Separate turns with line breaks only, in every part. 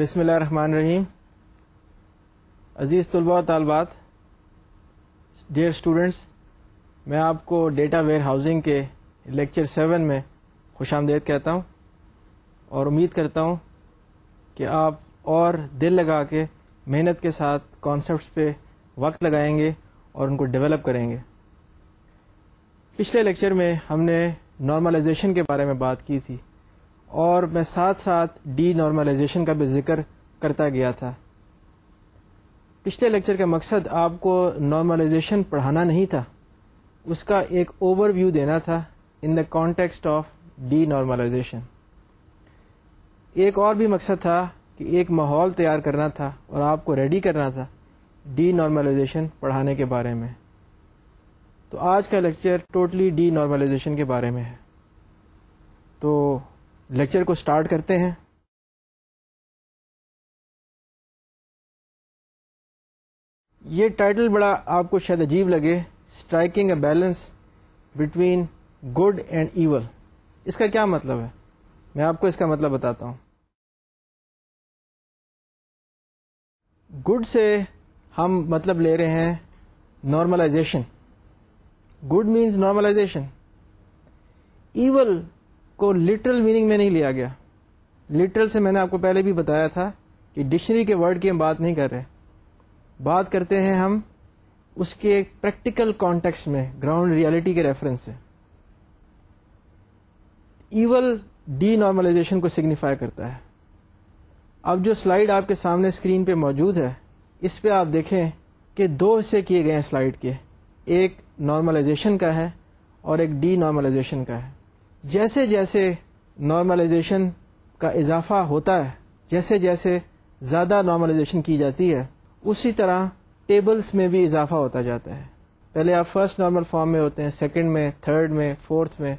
बिसमान रहीम अज़ीज़ तलबा तलबात dear students मैं आपको डेटा वेयर हाउसिंग के लेक्चर सेवन में खुश आमदेद कहता हूँ और उम्मीद करता हूँ कि आप और दिल लगा के मेहनत के साथ कॉन्सेप्ट्स पे वक्त लगाएंगे और उनको डेवलप करेंगे पिछले लेक्चर में हमने नॉर्मलाइजेशन के बारे में बात की थी और मैं साथ साथ डी नॉर्मलाइजेशन का भी जिक्र करता गया था पिछले लेक्चर का मकसद आपको नॉर्मलाइजेशन पढ़ाना नहीं था उसका एक ओवरव्यू देना था in the context of denormalization एक और भी मकसद था कि एक माहौल तैयार करना था और आपको रेडी करना था डी नॉर्मलाइजेशन पढ़ाने के बारे में तो आज का लेक्चर
टोटली डी नॉर्मलाइजेशन के बारे में है तो लेक्चर को स्टार्ट करते हैं ये टाइटल बड़ा आपको शायद अजीब लगे striking a balance between good and evil इसका क्या मतलब है मैं आपको इसका मतलब बताता हूँ गुड से हम मतलब ले रहे हैं normalization good means
normalization evil को लिटरल मीनिंग में नहीं लिया गया लिटरल से मैंने आपको पहले भी बताया था कि डिक्शनरी के वर्ड की हम बात नहीं कर रहे बात करते हैं हम उसके एक प्रैक्टिकल कॉन्टेक्स्ट में ग्राउंड रियलिटी के रेफरेंस से ईवल डी नॉर्मलाइजेशन को सिग्निफाई करता है अब जो स्लाइड आपके सामने स्क्रीन पे मौजूद है इस पे आप देखें कि दो हिस्से किए गए हैं स्लाइड के एक नॉर्मलाइजेशन का है और एक डी नॉर्मलाइजेशन का है जैसे जैसे नॉर्मलाइजेशन का इजाफा होता है जैसे जैसे ज़्यादा नॉर्मलाइजेशन की जाती है उसी तरह टेबल्स में भी इजाफा होता जाता है पहले आप फर्स्ट नॉर्मल फॉर्म में होते हैं सेकंड में थर्ड में फोर्थ में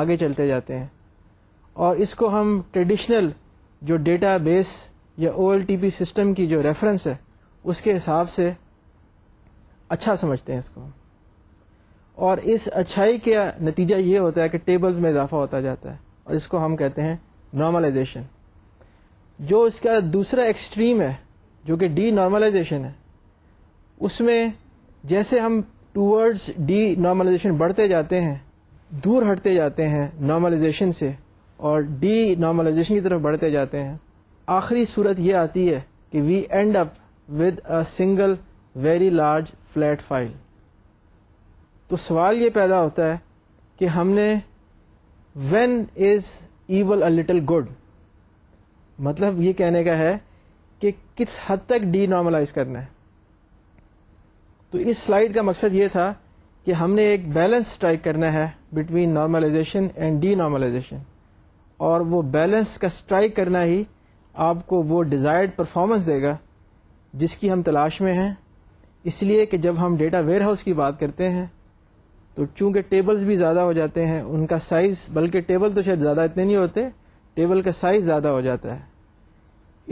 आगे चलते जाते हैं और इसको हम ट्रेडिशनल जो डेटा बेस या ओ सिस्टम की जो रेफरेंस है उसके हिसाब से अच्छा समझते हैं इसको और इस अच्छाई का नतीजा ये होता है कि टेबल्स में इजाफा होता जाता है और इसको हम कहते हैं नॉर्मलाइजेशन जो इसका दूसरा एक्सट्रीम है जो कि डी नॉर्मलाइजेशन है उसमें जैसे हम टूवर्ड्स डी नॉर्मलाइजेशन बढ़ते जाते हैं दूर हटते जाते हैं नॉर्मलाइजेशन से और डी नॉर्मलाइजेशन की तरफ बढ़ते जाते हैं आखिरी सूरत ये आती है कि we end up with a single very large flat file तो सवाल ये पैदा होता है कि हमने when is evil a little good मतलब ये कहने का है कि किस हद तक डी नॉर्मलाइज करना है तो इस स्लाइड का मकसद ये था कि हमने एक बैलेंस स्ट्राइक करना है between normalization and denormalization और वो बैलेंस का स्ट्राइक करना ही आपको वो डिज़ायर्ड परफॉर्मेंस देगा जिसकी हम तलाश में हैं इसलिए कि जब हम डेटा वेयर हाउस की बात करते हैं तो चूंकि टेबल्स भी ज़्यादा हो जाते हैं उनका साइज़ बल्कि टेबल तो शायद ज़्यादा इतने नहीं होते टेबल का साइज़ ज़्यादा हो जाता है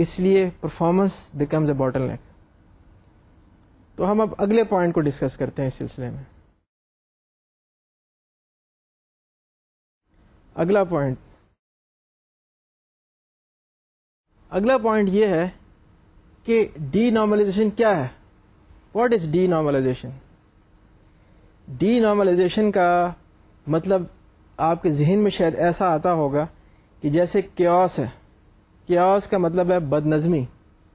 इसलिए performance becomes a bottleneck
तो हम अब अगले पॉइंट को डिस्कस करते हैं इस सिलसिले में अगला पॉइंट अगला पॉइंट ये है कि डी नॉर्मलाइजेशन क्या है
what is denormalization denormalization का मतलब आपके जहन में शायद ऐसा आता होगा कि जैसे क्यास है क्यास का मतलब है बदनज़मी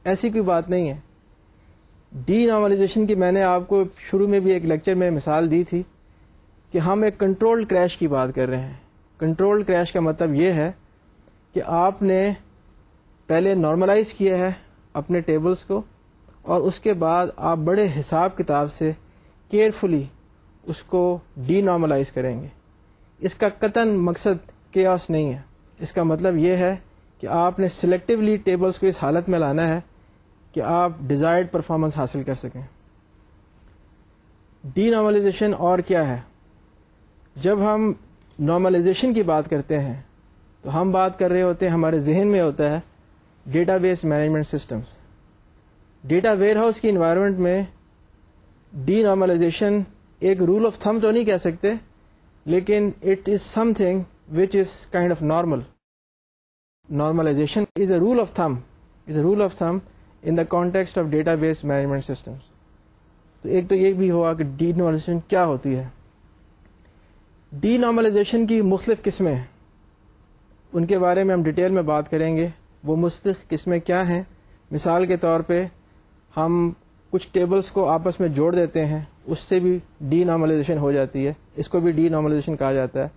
ऐसी कोई बात नहीं है डी नॉर्मलाइजेशन की मैंने आपको शुरू में भी एक लेक्चर में मिसाल दी थी कि हम एक कंट्रोल क्रैश की बात कर रहे हैं कंट्रोल क्रैश का मतलब ये है कि आपने पहले नॉर्मलाइज किया है अपने टेबल्स को और उसके बाद आप बड़े हिसाब किताब से केयरफुली उसको डीनॉर्मलाइज करेंगे इसका कतन मकसद के नहीं है इसका मतलब ये है कि आपने सिलेक्टिवली टेबल्स को इस हालत में लाना है कि आप डिज़ायर्ड परफॉर्मेंस हासिल कर सकें डीनॉर्मलाइजेशन और क्या है जब हम नॉर्मलाइजेशन की बात करते हैं तो हम बात कर रहे होते हैं हमारे जहन में होता है database management systems data warehouse की इन्वायरमेंट में डीनॉर्मलाइजेशन एक रूल ऑफ थम तो नहीं कह सकते लेकिन it is something which is kind of normal normalization is a rule of thumb is a rule of thumb in the context of database management systems तो एक तो ये भी हुआ कि डी नॉर्मलाइजेशन क्या होती है डी नॉर्मलाइजेशन की मुख्तफ किस्में हैं उनके बारे में हम डिटेल में बात करेंगे वो मुख्तफ किस्में क्या हैं मिसाल के तौर पे हम कुछ टेबल्स को आपस में जोड़ देते हैं उससे भी डी नॉर्मलाइजेशन हो जाती है इसको भी डी नॉर्मलाइजेशन कहा जाता है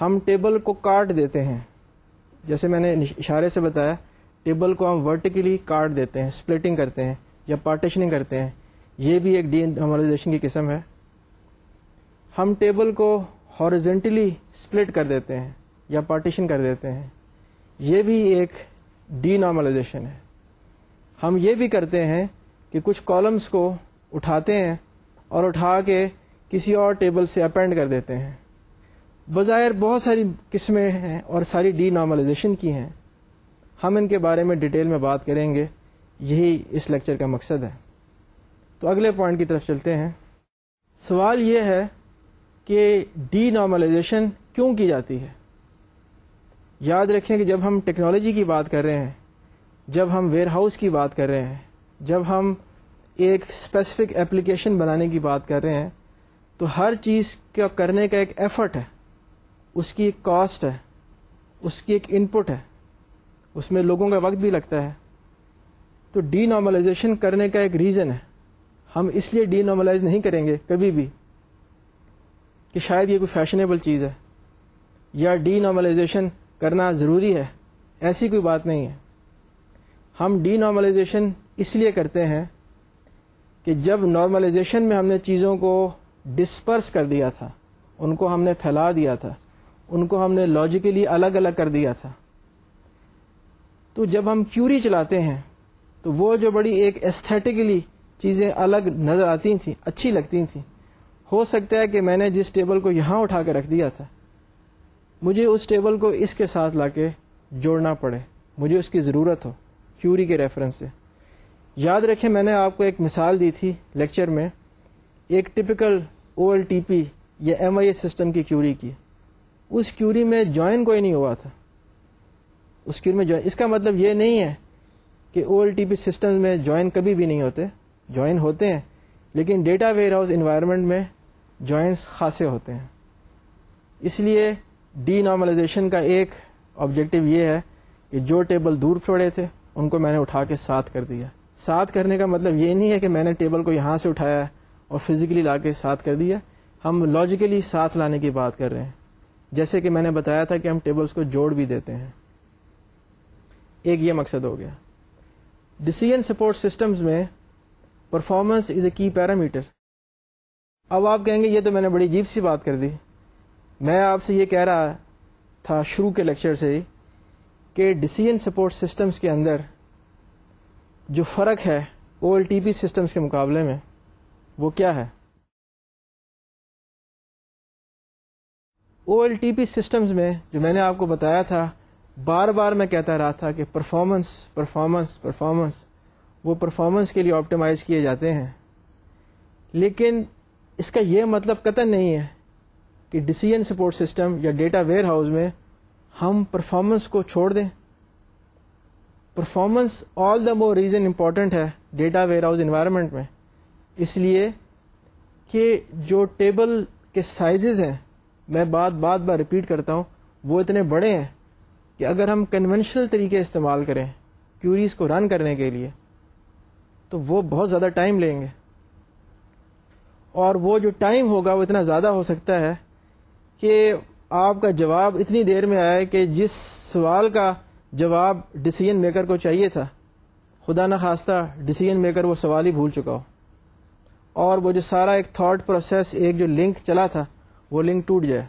हम टेबल को काट देते हैं जैसे मैंने इशारे से बताया टेबल को हम वर्टिकली काट देते हैं स्प्लिटिंग करते हैं या पार्टिशनिंग करते हैं ये भी एक डी नॉर्मलाइजेशन की किस्म है हम टेबल को हॉरिजेंटली स्प्लिट कर देते हैं या पार्टीशन कर देते हैं ये भी एक डी नॉर्मलाइजेशन है हम ये भी करते हैं कि कुछ कॉलम्स को उठाते हैं और उठा के किसी और टेबल से अपेंड कर देते हैं बज़ाहिर बहुत सारी किस्में हैं और सारी डी नॉर्मलाइजेशन की हैं हम इनके बारे में डिटेल में बात करेंगे यही इस लेक्चर का मकसद है तो अगले पॉइंट की तरफ चलते हैं सवाल ये है कि डी नॉर्मलाइजेशन क्यों की जाती है याद रखें कि जब हम टेक्नोलॉजी की बात कर रहे हैं जब हम वेयर हाउस की बात कर रहे हैं जब हम एक स्पेसिफिक एप्लीकेशन बनाने की बात कर रहे हैं तो हर चीज़ का करने का एक एफर्ट है उसकी एक कॉस्ट है उसकी एक इनपुट है उसमें लोगों का वक्त भी लगता है तो डी नॉर्मलाइजेशन करने का एक रीज़न है हम इसलिए डी नॉर्मलाइज नहीं करेंगे कभी भी कि शायद ये कोई फैशनेबल चीज़ है या डी नॉर्मलाइजेशन करना ज़रूरी है ऐसी कोई बात नहीं है हम डी नॉर्मलाइजेशन इसलिए करते हैं कि जब नॉर्मलाइजेशन में हमने चीज़ों को डिस्पर्स कर दिया था उनको हमने फैला दिया था उनको हमने लॉजिकली अलग अलग कर दिया था तो जब हम क्यूरी चलाते हैं तो वो जो बड़ी एक एस्थेटिकली चीज़ें अलग नज़र आती थी अच्छी लगती थी हो सकता है कि मैंने जिस टेबल को यहाँ उठा कर रख दिया था मुझे उस टेबल को इसके साथ लाके जोड़ना पड़े मुझे उसकी ज़रूरत हो क्यूरी के रेफरेंस से याद रखें मैंने आपको एक मिसाल दी थी लेक्चर में एक टिपिकल ओ या एम सिस्टम की क्यूरी की उस क्यूरी में ज्वाइन कोई नहीं हुआ था उस क्यूरी में ज्वाइन इसका मतलब ये नहीं है कि ओ सिस्टम में ज्वाइन कभी भी नहीं होते ज्वाइन होते हैं लेकिन डेटा वेयर हाउस इन्वायरमेंट में ज्वाइंस खासे होते हैं इसलिए डी नॉर्मलाइजेशन का एक ऑब्जेक्टिव ये है कि जो टेबल दूर छोड़े थे उनको मैंने उठा के साथ कर दिया साथ करने का मतलब ये नहीं है कि मैंने टेबल को यहाँ से उठाया और फिज़िकली ला के साथ कर दिया हम लॉजिकली साथ लाने की बात कर रहे हैं जैसे कि मैंने बताया था कि हम टेबल्स को जोड़ भी देते हैं एक ये मकसद हो गया डिसीजन सपोर्ट सिस्टम्स में performance is a key parameter अब आप कहेंगे ये तो मैंने बड़ी अजीब सी बात कर दी मैं आपसे ये कह रहा था शुरू के लेक्चर से ही कि डिसीजन सपोर्ट सिस्टम्स के अंदर जो फ़र्क है ओ
सिस्टम्स के मुकाबले में वो क्या है ओ सिस्टम्स में जो मैंने आपको बताया था बार बार
मैं कहता रहा था कि परफॉर्मेंस परफॉर्मेंस परफॉर्मेंस वो परफॉर्मेंस के लिए ऑप्टिमाइज किए जाते हैं लेकिन इसका यह मतलब कतन नहीं है कि डिसीजन सपोर्ट सिस्टम या डेटा वेयर हाउस में हम परफॉर्मेंस को छोड़ दें परफॉर्मेंस ऑल द वो रीज़न इम्पॉर्टेंट है डेटा वेयर हाउस इन्वायरमेंट में इसलिए कि जो टेबल के साइजेस हैं मैं बात बात बार रिपीट करता हूँ वो इतने बड़े हैं कि अगर हम कन्वेंशनल तरीके इस्तेमाल करें क्यूरीज को रन करने के लिए तो वो बहुत ज़्यादा टाइम लेंगे और वो जो टाइम होगा वो इतना ज़्यादा हो सकता है कि आपका जवाब इतनी देर में आए कि जिस सवाल का जवाब डिसीजन मेकर को चाहिए था खुदा न खास्ता डिसीजन मेकर वो सवाल ही भूल चुका हो और वो जो सारा एक थॉट प्रोसेस एक जो लिंक चला था वो लिंक टूट जाए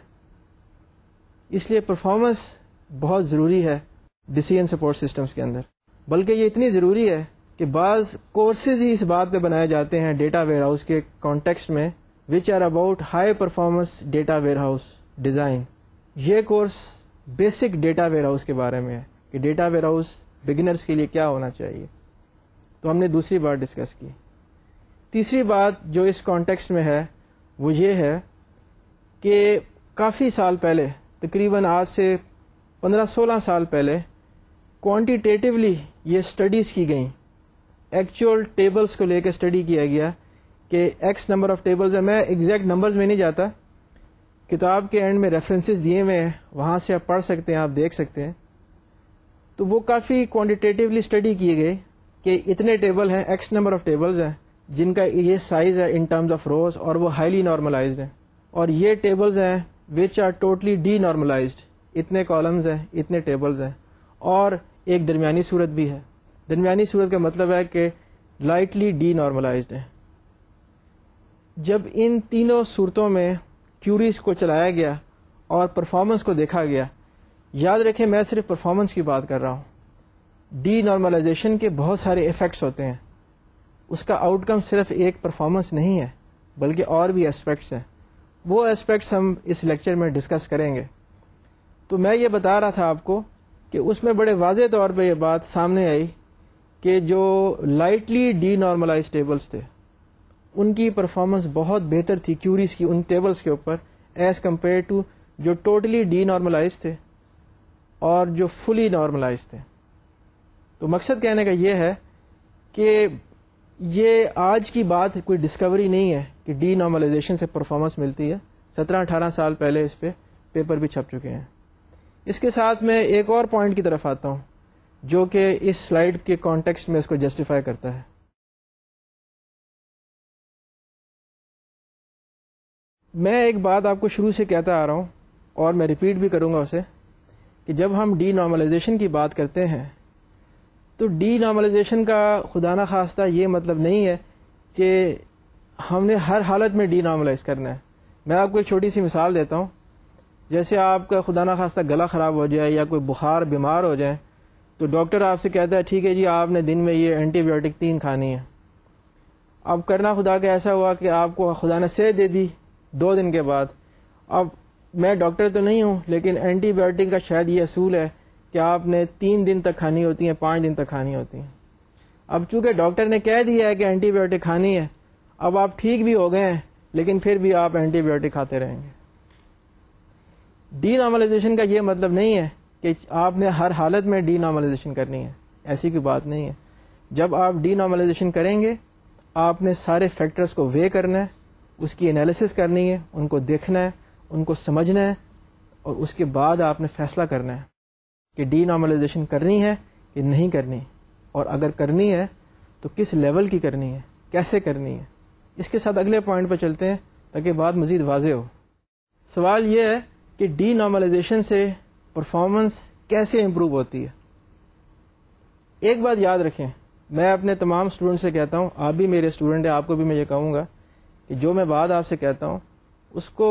इसलिए परफॉर्मेंस बहुत ज़रूरी है डिसीजन सपोर्ट सिस्टम्स के अंदर बल्कि ये इतनी ज़रूरी है कि बाज़ कोर्सेज ही इस बात पे बनाए जाते हैं डेटा वेयर हाउस के कॉन्टेक्स्ट में which are about high performance data warehouse design ये course basic data warehouse के बारे में है कि डेटा वेयरहाउस बिगिनर्स के लिए क्या होना चाहिए तो हमने दूसरी बात डिस्कस की तीसरी बात जो इस कॉन्टेक्स्ट में है वो ये है कि काफ़ी साल पहले तकरीबन आज से 15-16 साल पहले क्वांटिटेटिवली ये स्टडीज़ की गई एक्चुअल टेबल्स को लेकर स्टडी किया गया कि एक्स नंबर ऑफ टेबल्स है मैं एग्जैक्ट नंबर्स में नहीं जाता किताब के एंड में रेफरेंसेस दिए हुए हैं वहाँ से आप पढ़ सकते हैं आप देख सकते हैं तो वो काफ़ी क्वान्टिटेटिवली स्टडी किए गए कि इतने टेबल हैं एक्स नंबर ऑफ टेबल्स हैं जिनका ये साइज़ है इन टर्म्स ऑफ रोज और वो हाईली नॉर्मलाइज हैं और ये टेबल्स हैं which are totally denormalize इतने कॉलम्स हैं इतने टेबल्स हैं और एक दरमियानी सूरत भी है दरमियानी सूरत का मतलब है कि लाइटली डी नॉर्मलाइज है जब इन तीनों सूरतों में क्यूरीज को चलाया गया और परफॉर्मेंस को देखा गया याद रखें मैं सिर्फ परफॉर्मेंस की बात कर रहा हूँ डी नॉर्मलाइजेशन के बहुत सारे इफ़ेक्ट्स होते हैं उसका आउटकम सिर्फ एक परफॉर्मेंस नहीं है बल्कि और भी एस्पेक्ट्स हैं वो एस्पेक्ट्स हम इस लेक्चर में डिस्कस करेंगे तो मैं ये बता रहा था आपको कि उसमें बड़े वाज तौर पर यह बात सामने आई कि जो लाइटली डी नॉर्मलाइज टेबल्स थे उनकी परफॉर्मेंस बहुत बेहतर थी क्यूरीज की उन टेबल्स के ऊपर एज़ कम्पेयर टू जो टोटली डी नॉर्मलाइज थे और जो फुली नॉर्मलाइज थे तो मकसद कहने का ये है कि ये आज की बात कोई डिस्कवरी नहीं है कि डी नॉर्मलाइजेशन से परफॉर्मेंस मिलती है सत्रह अठारह साल पहले इस पर पे, पेपर भी छप चुके हैं इसके साथ मैं एक और पॉइंट की तरफ आता
हूँ जो कि इस स्लाइड के कॉन्टेक्स्ट में इसको जस्टिफाई करता है मैं एक बात आपको शुरू से कहता आ रहा हूँ और मैं रिपीट भी करूँगा उसे कि जब हम डी नॉर्मलाइजेशन की
बात करते हैं तो डी नॉर्मलाइजेशन का खुदा न खास्ता ये मतलब नहीं है कि हमने हर हालत में डी नॉर्मलाइज करना है मैं आपको एक छोटी सी मिसाल देता हूँ जैसे आपका खुदा न खास्ता गला ख़राब हो जाए या कोई बुखार बीमार हो जाए तो डॉक्टर आपसे कहता है ठीक है जी आपने दिन में ये एंटीबायोटिक तीन खानी है अब करना खुदा का ऐसा हुआ कि आपको खुदा ने सेहत दे दी दो दिन के बाद अब मैं डॉक्टर तो नहीं हूँ लेकिन एंटीबायोटिक का शायद ये असूल है कि आपने तीन दिन तक खानी होती है पाँच दिन तक खानी होती है अब चूंकि डॉक्टर ने कह दिया है कि एंटीबायोटिक खानी है अब आप ठीक भी हो गए हैं लेकिन फिर भी आप एंटीबायोटिक खाते रहेंगे डी नॉर्मलाइजेशन का ये मतलब नहीं है कि आपने हर हालत में डी नॉर्मलाइजेशन करनी है ऐसी कोई बात नहीं है जब आप डी नॉर्मलाइजेशन करेंगे आपने सारे फैक्टर्स को वे करना है उसकी एनालिसिस करनी है उनको देखना है उनको समझना है और उसके बाद आपने फैसला करना है कि डी नॉर्मलाइजेशन करनी है कि नहीं करनी और अगर करनी है तो किस लेवल की करनी है कैसे करनी है इसके साथ अगले पॉइंट पर चलते हैं ताकि बात मज़ीद वाज हो सवाल यह है कि डी नॉर्मलाइजेशन से परफॉर्मेंस कैसे इम्प्रूव होती है एक बात याद रखें मैं अपने तमाम स्टूडेंट से कहता हूँ आप भी मेरे स्टूडेंट हैं आपको भी मैं ये कहूँगा कि जो मैं बात आपसे कहता हूँ उसको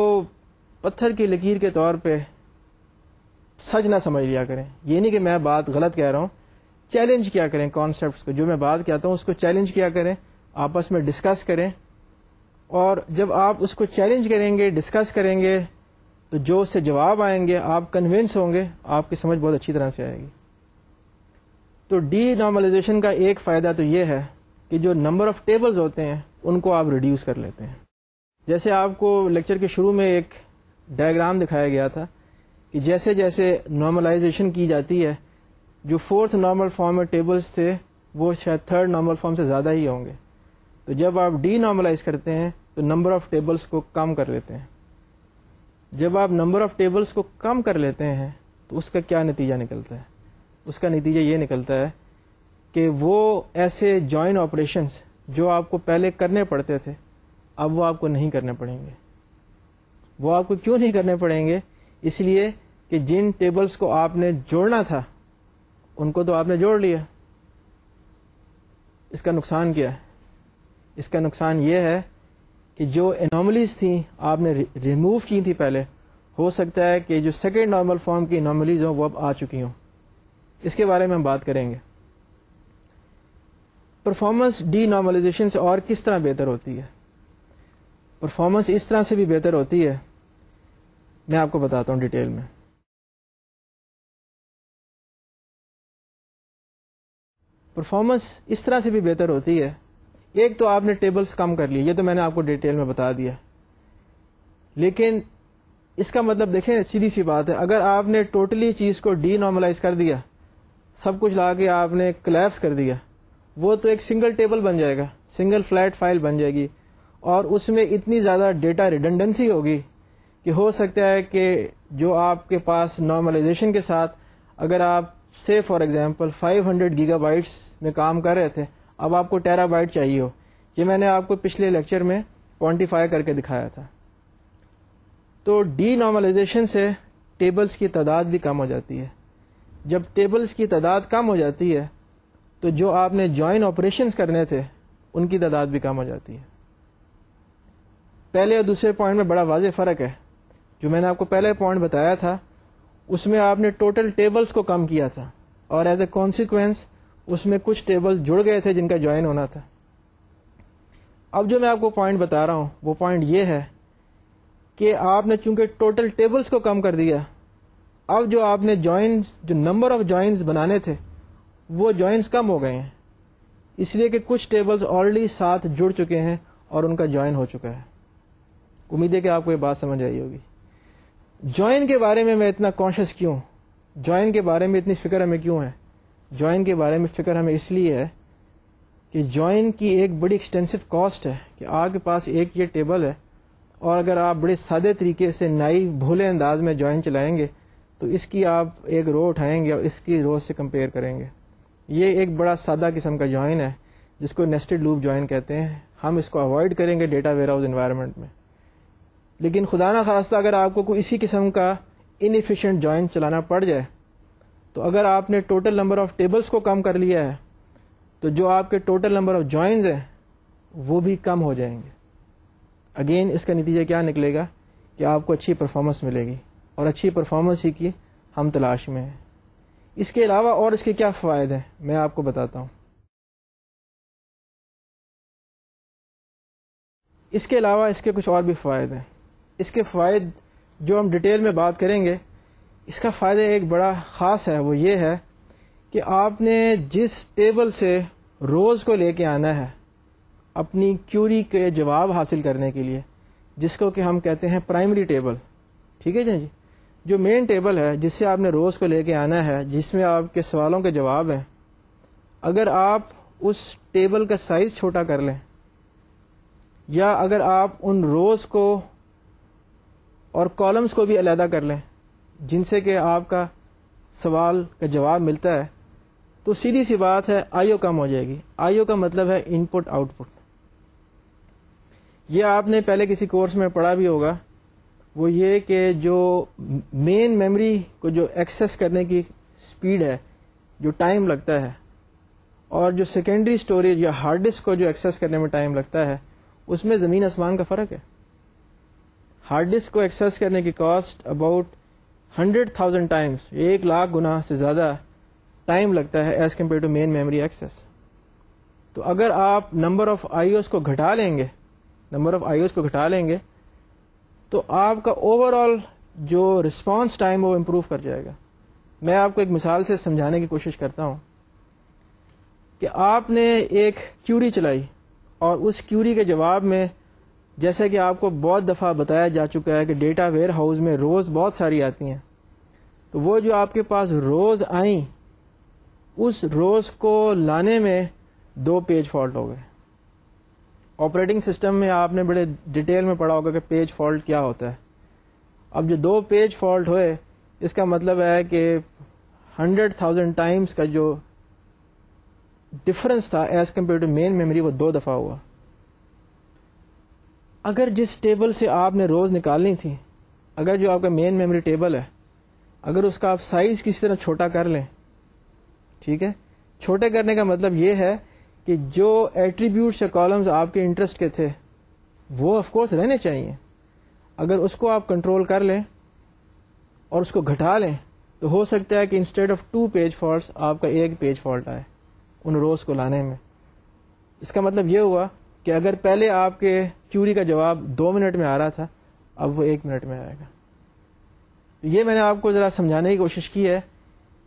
पत्थर की लकीर के तौर पे सच ना समझ लिया करें ये नहीं कि मैं बात गलत कह रहा हूँ चैलेंज किया करें कॉन्सेप्ट को जो मैं बात कहता हूँ उसको चैलेंज किया करें आपस में डिस्कस करें और जब आप उसको चैलेंज करेंगे डिस्कस करेंगे तो जो उससे जवाब आएंगे आप कन्विंस होंगे आपकी समझ बहुत अच्छी तरह से आएगी तो डी नॉर्मलाइजेशन का एक फ़ायदा तो ये है कि जो नंबर ऑफ टेबल्स होते हैं उनको आप रिड्यूस कर लेते हैं जैसे आपको लेक्चर के शुरू में एक डायग्राम दिखाया गया था कि जैसे जैसे नॉर्मलाइजेशन की जाती है जो फोर्थ नॉर्मल फॉर्म में टेबल्स थे वो शायद थर्ड नॉर्मल फॉर्म से ज़्यादा ही होंगे तो जब आप डी नॉर्मलाइज करते हैं तो नंबर ऑफ टेबल्स को कम कर लेते हैं जब आप नंबर ऑफ टेबल्स को कम कर लेते हैं तो उसका क्या नतीजा निकलता है उसका नतीजा ये निकलता है कि वो ऐसे जॉइन ऑपरेशंस जो आपको पहले करने पड़ते थे अब वो आपको नहीं करने पड़ेंगे वो आपको क्यों नहीं करने पड़ेंगे इसलिए कि जिन टेबल्स को आपने जोड़ना था उनको तो आपने जोड़ लिया इसका नुकसान क्या है इसका नुकसान ये है कि जो एनॉमलीज थी आपने रिमूव की थी पहले हो सकता है कि जो सेकेंड नॉर्मल फॉर्म की एनॉमलीज हों वो अब आ चुकी हों इसके बारे में हम बात करेंगे परफॉर्मेंस डी नॉर्मलाइजेशन से और
किस तरह बेहतर होती है परफॉर्मेंस इस तरह से भी बेहतर होती है मैं आपको बताता हूँ डिटेल में परफॉर्मेंस इस तरह से भी बेहतर होती है एक तो
आपने टेबल्स कम कर लिए ये तो मैंने आपको डिटेल में बता दिया लेकिन इसका मतलब देखें सीधी सी बात है अगर आपने टोटली चीज़ को डी नॉर्मलाइज कर दिया सब कुछ ला के आपने क्लैप्स कर दिया वो तो एक सिंगल टेबल बन जाएगा सिंगल फ्लैट फाइल बन जाएगी और उसमें इतनी ज़्यादा डेटा रिडंडेंसी होगी कि हो सकता है कि जो आपके पास नॉर्मलाइजेशन के साथ अगर आप से फॉर एग्जांपल 500 गीगाबाइट्स में काम कर रहे थे अब आपको टेराबाइट चाहिए हो ये मैंने आपको पिछले लेक्चर में क्वांटिफाई करके दिखाया था तो डी नॉर्मलाइजेशन से टेबल्स की तादाद भी कम हो जाती है जब टेबल्स की तादाद कम हो जाती है तो जो आपने जॉइन ऑपरेशंस करने थे उनकी तादाद भी कम हो जाती है पहले और दूसरे पॉइंट में बड़ा वाज फ़र्क है जो मैंने आपको पहले पॉइंट बताया था उसमें आपने टोटल टेबल्स को कम किया था और एज ए कॉन्सिक्वेंस उसमें कुछ टेबल जुड़ गए थे जिनका ज्वाइन होना था अब जो मैं आपको पॉइंट बता रहा हूँ वो पॉइंट ये है कि आपने चूंकि टोटल टेबल्स को कम कर दिया अब जो आपने जॉइंस जो नंबर ऑफ जॉइंस बनाने थे वो जॉइंस कम हो गए हैं इसलिए कि कुछ टेबल्स ऑलरेडी साथ जुड़ चुके हैं और उनका ज्वाइन हो चुका है उम्मीद है कि आपको ये बात समझ आई होगी जॉइन के बारे में मैं इतना कॉन्शियस क्यों जॉइन के बारे में इतनी फिक्र हमें क्यों है जॉइन के बारे में फिक्र हमें इसलिए है कि जॉइन की एक बड़ी एक्सटेंसिव कॉस्ट है कि आपके पास एक ये टेबल है और अगर आप बड़े सादे तरीके से नई भोले अंदाज में जॉइन चलाएंगे तो इसकी आप एक रो उठाएंगे और इसकी रो से कंपेयर करेंगे ये एक बड़ा सादा किस्म का जॉइन है जिसको नेस्टेड लूप जॉइन कहते हैं हम इसको अवॉइड करेंगे डेटा वेयर हाउस इन्वायरमेंट में लेकिन खुदा ना खास्ता अगर आपको कोई इसी किस्म का इनफिशेंट जॉइन चलाना पड़ जाए तो अगर आपने टोटल नंबर ऑफ़ टेबल्स को कम कर लिया है तो जो आपके टोटल नंबर ऑफ़ जॉइंस हैं वो भी कम हो जाएंगे अगेन इसका नतीजा क्या निकलेगा कि आपको अच्छी परफॉर्मेंस मिलेगी और अच्छी परफॉर्मेंस ही की हम तलाश में हैं इसके अलावा और
इसके क्या फ़ायदे हैं मैं आपको बताता हूँ इसके अलावा इसके कुछ और भी फ़ायदे हैं इसके फ़ायद
जो हम डिटेल में बात करेंगे इसका फ़ायदा एक बड़ा ख़ास है वो ये है कि आपने जिस टेबल से रोज़ को लेके आना है अपनी क्यूरी के जवाब हासिल करने के लिए जिसको कि हम कहते हैं प्राइमरी टेबल ठीक है जी जो मेन टेबल है जिससे आपने रोज़ को लेके आना है जिसमें आपके सवालों के जवाब हैं अगर आप उस टेबल का साइज़ छोटा कर लें या अगर आप उन रोज़ को और कॉलम्स को भी अलहदा कर लें जिनसे कि आपका सवाल का जवाब मिलता है तो सीधी सी बात है आईओ कम हो जाएगी आईओ का मतलब है इनपुट आउटपुट ये आपने पहले किसी कोर्स में पढ़ा भी होगा वो ये कि जो मेन मेमोरी को जो एक्सेस करने की स्पीड है जो टाइम लगता है और जो सेकेंडरी स्टोरेज या हार्ड डिस्क को जो एक्सेस करने में टाइम लगता है उसमें ज़मीन आसमान का फ़र्क है हार्ड डिस्क को एक्सेस करने की cost about hundred thousand times एक लाख गुना से ज़्यादा टाइम लगता है as compare to main memory access तो अगर आप नंबर ऑफ आईओस को घटा लेंगे नंबर ऑफ आईओस को घटा लेंगे तो आपका ओवरऑल जो रिस्पांस टाइम वो इम्प्रूव कर जाएगा मैं आपको एक मिसाल से समझाने की कोशिश करता हूँ कि आपने एक क्यूरी चलाई और उस क्यूरी के जवाब में जैसे कि आपको बहुत दफ़ा बताया जा चुका है कि डेटा वेयर हाउस में रोज़ बहुत सारी आती हैं तो वो जो आपके पास रोज़ आई उस रोज़ को लाने में दो पेज फॉल्ट हो गए ऑपरेटिंग सिस्टम में आपने बड़े डिटेल में पढ़ा होगा कि पेज फॉल्ट क्या होता है अब जो दो पेज फॉल्ट हुए इसका मतलब है कि हंड्रेड थाउजेंड टाइम्स का जो डिफरेंस था as compare to main memory वो दो दफ़ा हुआ अगर जिस टेबल से आपने रोज़ निकालनी थी अगर जो आपका मेन मेमोरी टेबल है अगर उसका आप साइज़ किसी तरह छोटा कर लें ठीक है छोटे करने का मतलब ये है कि जो एट्रीब्यूट्स या कॉलम्स आपके इंटरेस्ट के थे वो ऑफकोर्स रहने चाहिए अगर उसको आप कंट्रोल कर लें और उसको घटा लें तो हो सकता है कि instead of two page fault आपका एक पेज फॉल्ट आए उन रोज़ को लाने में इसका मतलब ये हुआ कि अगर पहले आपके क्यूरी का जवाब दो मिनट में आ रहा था अब वो एक मिनट में आएगा ये मैंने आपको ज़रा समझाने की कोशिश की है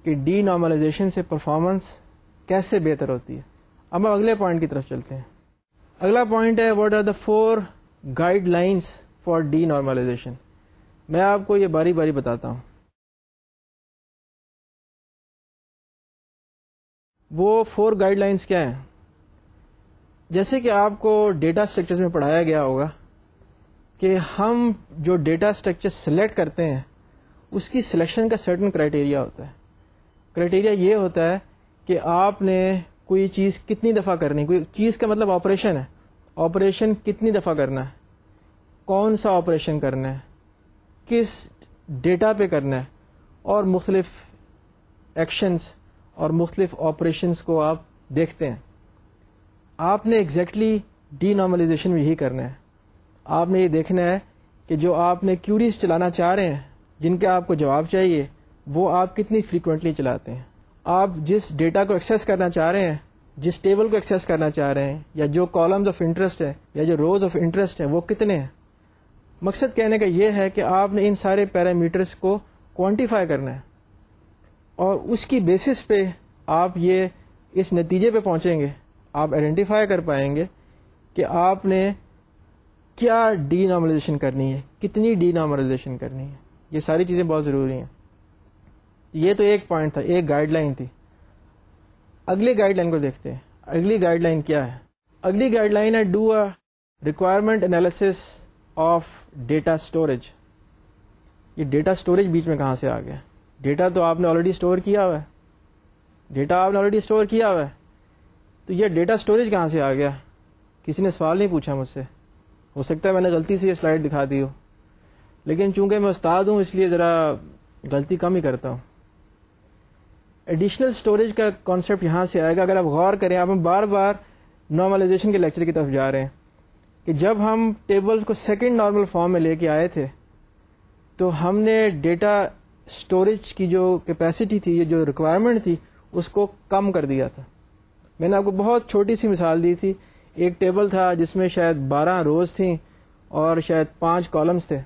कि डी नॉर्मलाइजेशन से परफॉर्मेंस कैसे बेहतर होती है अब हम अगले पॉइंट की तरफ चलते हैं अगला
पॉइंट है what are the four guidelines for denormalization मैं आपको ये बारी बारी बताता हूँ वो फोर गाइडलाइंस क्या हैं जैसे कि आपको
डेटा स्ट्रक्चर्स में पढ़ाया गया होगा कि हम जो डेटा स्ट्रक्चर सेलेक्ट करते हैं उसकी सिलेक्शन का सर्टन क्राइटेरिया होता है क्राइटेरिया ये होता है कि आपने कोई चीज़ कितनी दफ़ा करनी कोई चीज़ का मतलब ऑपरेशन है ऑपरेशन कितनी दफ़ा करना है कौन सा ऑपरेशन करना है किस डेटा पे करना है और मुख्तलिफ एक्शंस और मुख्तलिफ ऑपरेशंस को आप देखते हैं आपने एग्जैक्टली exactly नॉर्मलाइजेशन भी यही करना है आपने ये देखना है कि जो आपने क्यूरीज चलाना चाह रहे हैं जिनका आपको जवाब चाहिए वो आप कितनी फ्रीक्वेंटली चलाते हैं आप जिस डेटा को एक्सेस करना चाह रहे हैं जिस टेबल को एक्सेस करना चाह रहे हैं या जो कॉलम्स ऑफ इंटरेस्ट है या जो रोज ऑफ इंटरेस्ट है वो कितने हैं मकसद कहने का ये है कि आपने इन सारे पैरामीटर्स को क्वांटिफाई करना है और उसकी बेसिस पे आप ये इस नतीजे पे पहुंचेंगे आप आइडेंटिफाई कर पाएंगे कि आपने क्या डी नॉर्मलाइजेशन करनी है कितनी डी नॉर्मलाइजेशन करनी है ये सारी चीज़ें बहुत ज़रूरी हैं ये तो एक पॉइंट था एक गाइडलाइन थी अगली गाइडलाइन को देखते हैं अगली गाइडलाइन क्या है अगली गाइडलाइन है do a requirement analysis of data storage ये डेटा स्टोरेज बीच में कहाँ से आ गया डेटा तो आपने ऑलरेडी स्टोर किया हुआ है डेटा आपने ऑलरेडी स्टोर किया हुआ है तो ये डेटा स्टोरेज कहाँ से आ गया किसी ने सवाल नहीं पूछा मुझसे हो सकता है मैंने गलती से ये स्लाइड दिखा दी हो लेकिन चूंकि मैं उस्ताद हूँ इसलिए ज़रा गलती कम ही करता हूँ एडिशनल स्टोरेज का कॉन्सेप्ट यहाँ से आएगा अगर आप गौर करें आप हम बार बार नॉर्मलाइजेशन के लेक्चर की तरफ जा रहे हैं कि जब हम टेबल्स को सेकेंड नॉर्मल फॉर्म में लेके आए थे तो हमने डेटा स्टोरेज की जो कैपेसिटी थी जो रिक्वायरमेंट थी उसको कम कर दिया था मैंने आपको बहुत छोटी सी मिसाल दी थी एक टेबल था जिसमें शायद बारह रोज थी और शायद पांच कॉलम्स थे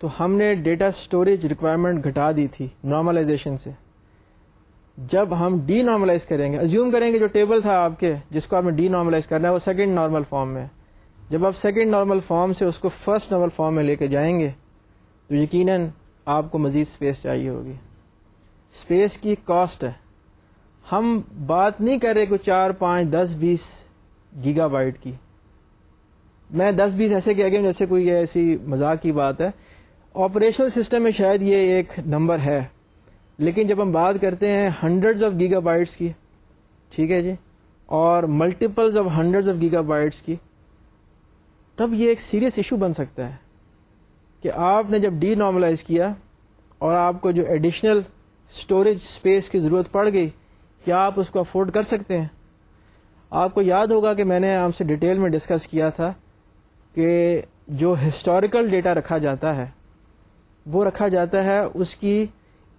तो हमने डेटा स्टोरेज रिक्वायरमेंट घटा दी थी नॉर्मलाइजेशन से जब हम डी नॉर्मलाइज करेंगे अज्यूम करेंगे जो टेबल था आपके जिसको आपने डी नॉर्मलाइज करना है वो सेकेंड नॉर्मल फॉर्म में जब आप सेकेंड नॉर्मल फॉर्म से उसको फर्स्ट नॉर्मल फॉर्म में लेके जाएंगे तो यकीन आपको मजीद स्पेस चाहिए होगी स्पेस की कॉस्ट है हम बात नहीं कर रहे कोई चार पाँच दस बीस गीगाबाइट की मैं दस बीस ऐसे कह गया जैसे कोई ऐसी मजाक की बात है ऑपरेशनल सिस्टम में शायद ये एक नंबर है लेकिन जब हम बात करते हैं हंड्रेड्स ऑफ गीगाबाइट्स की ठीक है जी और multiples of hundreds of gigabytes की तब ये एक सीरियस इशू बन सकता है कि आपने जब डी नॉर्मलाइज किया और आपको जो एडिशनल स्टोरेज स्पेस की ज़रूरत पड़ गई क्या आप उसको अफोर्ड कर सकते हैं आपको याद होगा कि मैंने आपसे डिटेल में डिस्कस किया था कि जो हिस्टोरिकल डेटा रखा जाता है वो रखा जाता है उसकी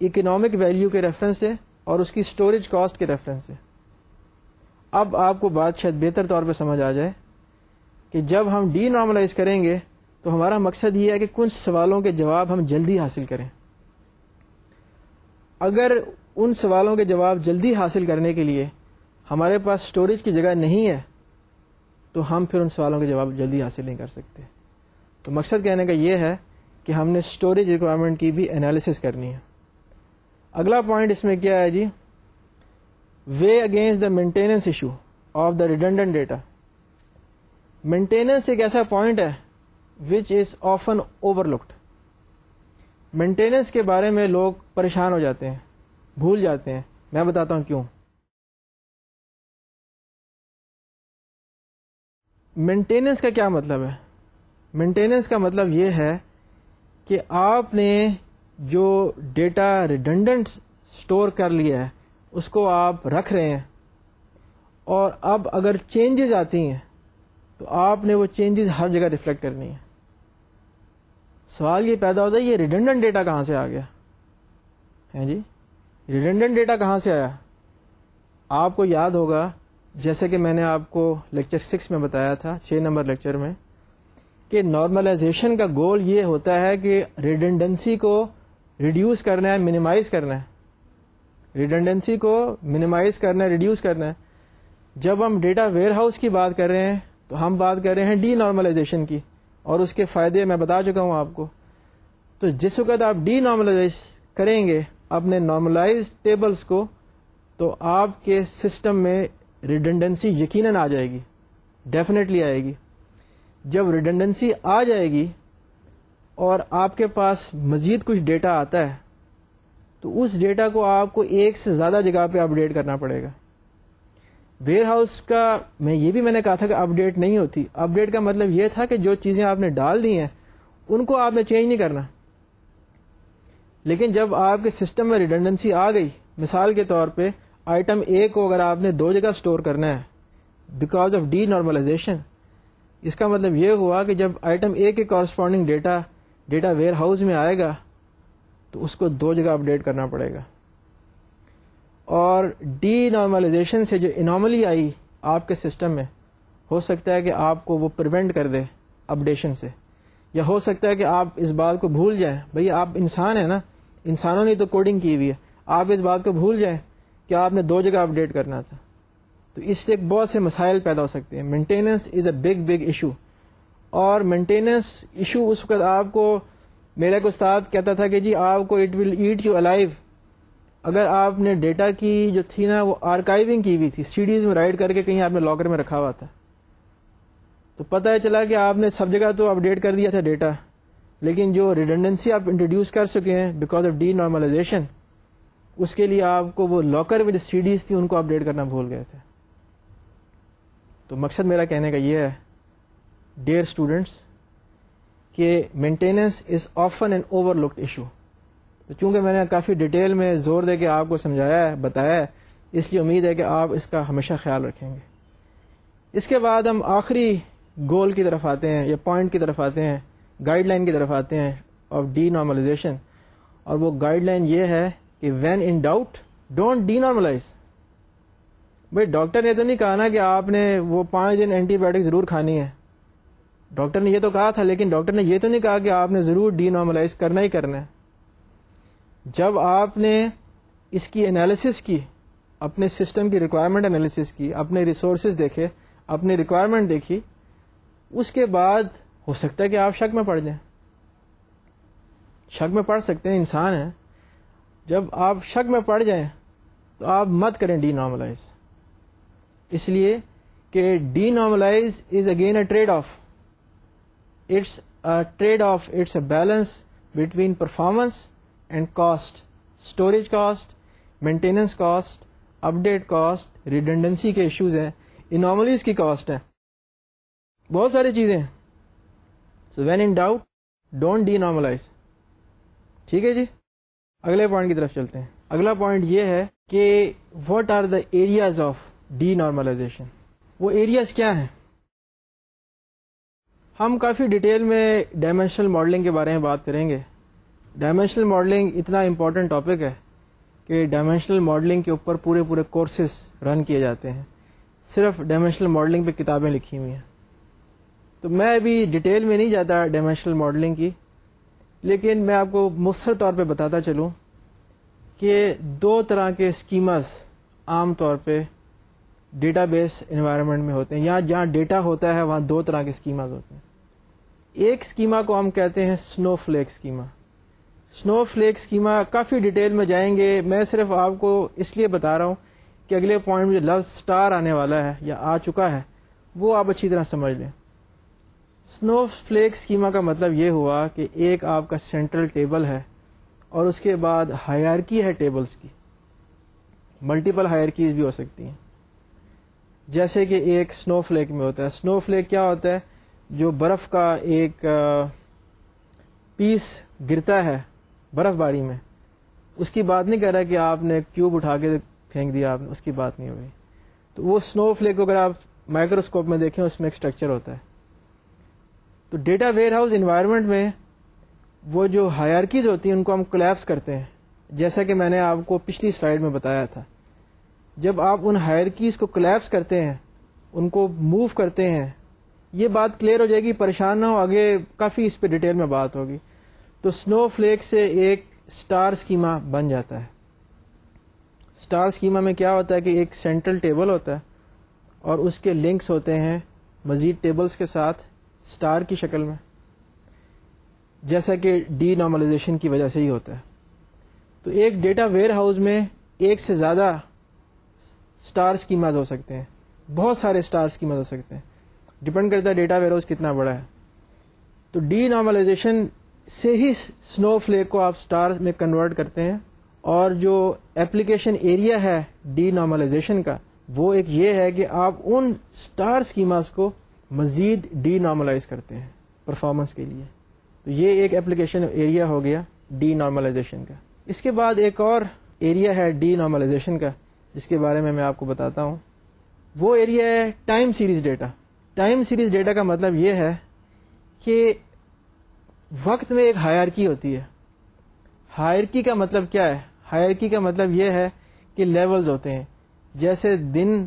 इकोनॉमिक वैल्यू के रेफरेंस से और उसकी स्टोरेज कॉस्ट के रेफरेंस से अब आपको बात शायद बेहतर तौर पर समझ आ जाए कि जब हम डी नॉर्मलाइज करेंगे तो हमारा मकसद ये है कि कुछ सवालों के जवाब हम जल्दी हासिल करें अगर उन सवालों के जवाब जल्दी हासिल करने के लिए हमारे पास स्टोरेज की जगह नहीं है तो हम फिर उन सवालों के जवाब जल्दी हासिल नहीं कर सकते तो मकसद कहने का ये है कि हमने स्टोरेज रिक्वायरमेंट की भी एनालिसिस करनी है अगला पॉइंट इसमें क्या है जी weigh against the maintenance issue of the redundant data maintenance एक ऐसा पॉइंट है which is often overlooked
maintenance के बारे में लोग परेशान हो जाते हैं भूल जाते हैं मैं बताता हूँ क्यों मेंटेनेंस का क्या मतलब है मेंटेनेंस का मतलब ये है
कि आपने जो डेटा रिडंडेंट स्टोर कर लिया है उसको आप रख रहे हैं और अब अगर चेंजेस आती हैं तो आपने वो चेंजेस हर जगह रिफ्लेक्ट करनी है सवाल ये पैदा होता है ये रिडंडेंट डेटा कहाँ से आ गया है जी रिडेंडेंट डेटा कहाँ से आया आपको याद होगा जैसे कि मैंने आपको लेक्चर सिक्स में बताया था छः नंबर लेक्चर में कि नॉर्मलाइजेशन का गोल ये होता है कि रिडेंडेंसी को रिड्यूस करना है मिनिमाइज करना है रिडेंडेंसी को मिनिमाइज करना है रिड्यूस करना है जब हम डेटा वेयर हाउस की बात कर रहे हैं तो हम बात कर रहे हैं डी नॉर्मलाइजेशन की और उसके फ़ायदे मैं बता चुका हूँ आपको तो जिस वक्त आप डी नॉर्मलाइज करेंगे अपने नॉर्मलाइज टेबल्स को तो आपके सिस्टम में रिडेंडेंसी यकीनन आ जाएगी डेफिनेटली आएगी जब रिडेंडेंसी आ जाएगी और आपके पास मज़ीद कुछ डेटा आता है तो उस डेटा को आपको एक से ज़्यादा जगह पे अपडेट करना पड़ेगा वेयर हाउस का मैं ये भी मैंने कहा था कि अपडेट नहीं होती अपडेट का मतलब ये था कि जो चीज़ें आपने डाल दी हैं उनको आपने चेंज नहीं करना लेकिन जब आपके सिस्टम में रिडंडेंसी आ गई मिसाल के तौर पे आइटम ए को अगर आपने दो जगह स्टोर करना है बिकॉज ऑफ डी नॉर्मलाइजेशन इसका मतलब ये हुआ कि जब आइटम ए के corresponding data data warehouse में आएगा तो उसको दो जगह अपडेट करना पड़ेगा और डी नॉर्मलाइजेशन से जो इनॉमली आई आपके सिस्टम में हो सकता है कि आपको वो प्रिवेंट कर दे अपडेशन से या हो सकता है कि आप इस बात को भूल जाएं भैया आप इंसान हैं ना इंसानों ने तो कोडिंग की हुई है आप इस बात को भूल जाए कि आपने दो जगह अपडेट करना था तो इससे बहुत से मसाइल पैदा हो सकते हैं maintenance is a big big issue और मेंटेनेंस इशू उस वक्त आपको मेरा एक उस्ताद कहता था कि जी आपको it will eat you alive अगर आपने डेटा की जो थी ना वो आर्काइविंग की हुई थी सीडीज में राइड करके कहीं आपने लॉकर में रखा हुआ था तो पता है चला कि आपने सब जगह तो अपडेट कर दिया था डेटा लेकिन जो रिडेंडेंसी आप इंट्रोड्यूस कर चुके हैं बिकॉज ऑफ डी नॉर्मलाइजेशन उसके लिए आपको वो लॉकर में जो सीडीज थी उनको अपडेट करना भूल गए थे तो मकसद मेरा कहने का ये है डेयर स्टूडेंट्स कि maintenance is often an overlooked issue तो चूंकि मैंने काफ़ी डिटेल में जोर दे के आपको समझाया है बताया है इसलिए उम्मीद है कि आप इसका हमेशा ख्याल रखेंगे इसके बाद हम आखिरी गोल की तरफ आते हैं या पॉइंट की तरफ आते हैं गाइडलाइन की तरफ आते हैं ऑफ डी नॉर्मलाइजेशन और वो गाइडलाइन ये है कि when in doubt don't denormalize भाई डॉक्टर ने तो नहीं कहा ना कि आपने वो पाँच दिन एंटीबायोटिक ज़रूर खानी है डॉक्टर ने ये तो कहा था लेकिन डॉक्टर ने ये तो नहीं कहा कि आपने ज़रूर डी नॉर्मलाइज करना ही करना है जब आपने इसकी एनालिसिस की अपने सिस्टम की रिक्वायरमेंट एनालिसिस की अपने रिसोर्सेज देखे अपनी रिक्वायरमेंट देखी उसके बाद हो सकता है कि आप शक में पड़ जाएं शक में पड़ सकते हैं इंसान हैं जब आप शक में पड़ जाएं तो आप मत करें डी नॉर्मलाइज इसलिए कि denormalize is again a trade off it's a trade off it's a balance between performance and cost storage cost maintenance cost update cost redundancy के इश्यूज हैं इनॉमलीज की कॉस्ट है बहुत सारी चीज़ें हैं so when in doubt don't denormalize ठीक है जी अगले पॉइंट की तरफ चलते हैं अगला पॉइंट ये है कि what are the areas of denormalization वो एरियाज क्या हैं हम काफ़ी डिटेल में डायमेंशनल मॉडलिंग के बारे में बात करेंगे डायमेंशनल मॉडलिंग इतना इम्पॉर्टेंट टॉपिक है कि डायमेंशनल मॉडलिंग के ऊपर पूरे पूरे कोर्सेज रन किए जाते हैं सिर्फ डायमेंशनल मॉडलिंग पे किताबें लिखी हुई हैं तो मैं अभी डिटेल में नहीं जाता डायमेंशनल मॉडलिंग की लेकिन मैं आपको मुख्तर तौर पे बताता चलूँ कि दो तरह के स्कीमस आम तौर पे डेटाबेस इन्वायरमेंट में होते हैं यहाँ जहाँ डेटा होता है वहाँ दो तरह के स्कीमाज होते हैं एक स्कीमा को हम कहते हैं snowflake schema snowflake schema काफ़ी डिटेल में जाएंगे मैं सिर्फ आपको इसलिए बता रहा हूँ कि अगले पॉइंट में जो लफ्ज़ स्टार आने वाला है या आ चुका है वो आप अच्छी तरह समझ लें स्नो फ्लेक स्कीमा का मतलब ये हुआ कि एक आपका सेंट्रल टेबल है और उसके बाद हायरकी है टेबल्स की मल्टीपल हायरकीज भी हो सकती हैं जैसे कि एक स्नो फ्लेक में होता है स्नो फ्लेक क्या होता है जो बर्फ़ का एक पीस गिरता है बर्फ़बारी में उसकी बात नहीं कर रहा कि आपने क्यूब उठा के फेंक दिया आपने उसकी बात नहीं हो रही तो वो स्नो फ्लेक को अगर आप माइक्रोस्कोप में देखें उसमें एक स्ट्रक्चर होता है तो डेटा वेयर हाउस इन्वायरमेंट में वो जो हायरकीज होती हैं उनको हम कोलेप्स करते हैं जैसा कि मैंने आपको पिछली स्लाइड में बताया था जब आप उन हायरकीज को कोलेप्स करते हैं उनको मूव करते हैं ये बात क्लियर हो जाएगी परेशान ना हो आगे काफ़ी इस पर डिटेल में बात होगी तो स्नो फ्लेक से एक स्टार स्कीमा बन जाता है स्टार स्कीमा में क्या होता है कि एक सेंट्रल टेबल होता है और उसके लिंक्स होते हैं मज़ीद टेबल्स के साथ स्टार की शक्ल में जैसा कि डी नॉर्मलाइजेशन की वजह से ही होता है तो एक डेटा वेयर हाउस में एक से ज़्यादा स्टार स्कीमाज हो सकते हैं बहुत सारे स्टार स्कीमाज हो सकते हैं डिपेंड करता है डेटा वेयर हाउस कितना बड़ा है तो डी नॉर्मलाइजेशन से ही स्नो फ्लेक को आप स्टार में कन्वर्ट करते हैं और जो एप्लीकेशन एरिया है डी नॉर्मलाइजेशन का वो एक ये है कि आप उन स्टार स्कीमास को मज़ीद डी नॉर्मलाइज करते हैं परफॉर्मेंस के लिए तो ये एक एप्लीकेशन एरिया हो गया डी नॉर्मलाइजेशन का इसके बाद एक और एरिया है डी नॉर्मलाइजेशन का जिसके बारे में मैं आपको बताता हूँ वो एरिया है time series data time series data का मतलब ये है कि वक्त में एक हायरकी होती है हायरकी का मतलब क्या है हायरकी का मतलब ये है कि लेवल्स होते हैं जैसे दिन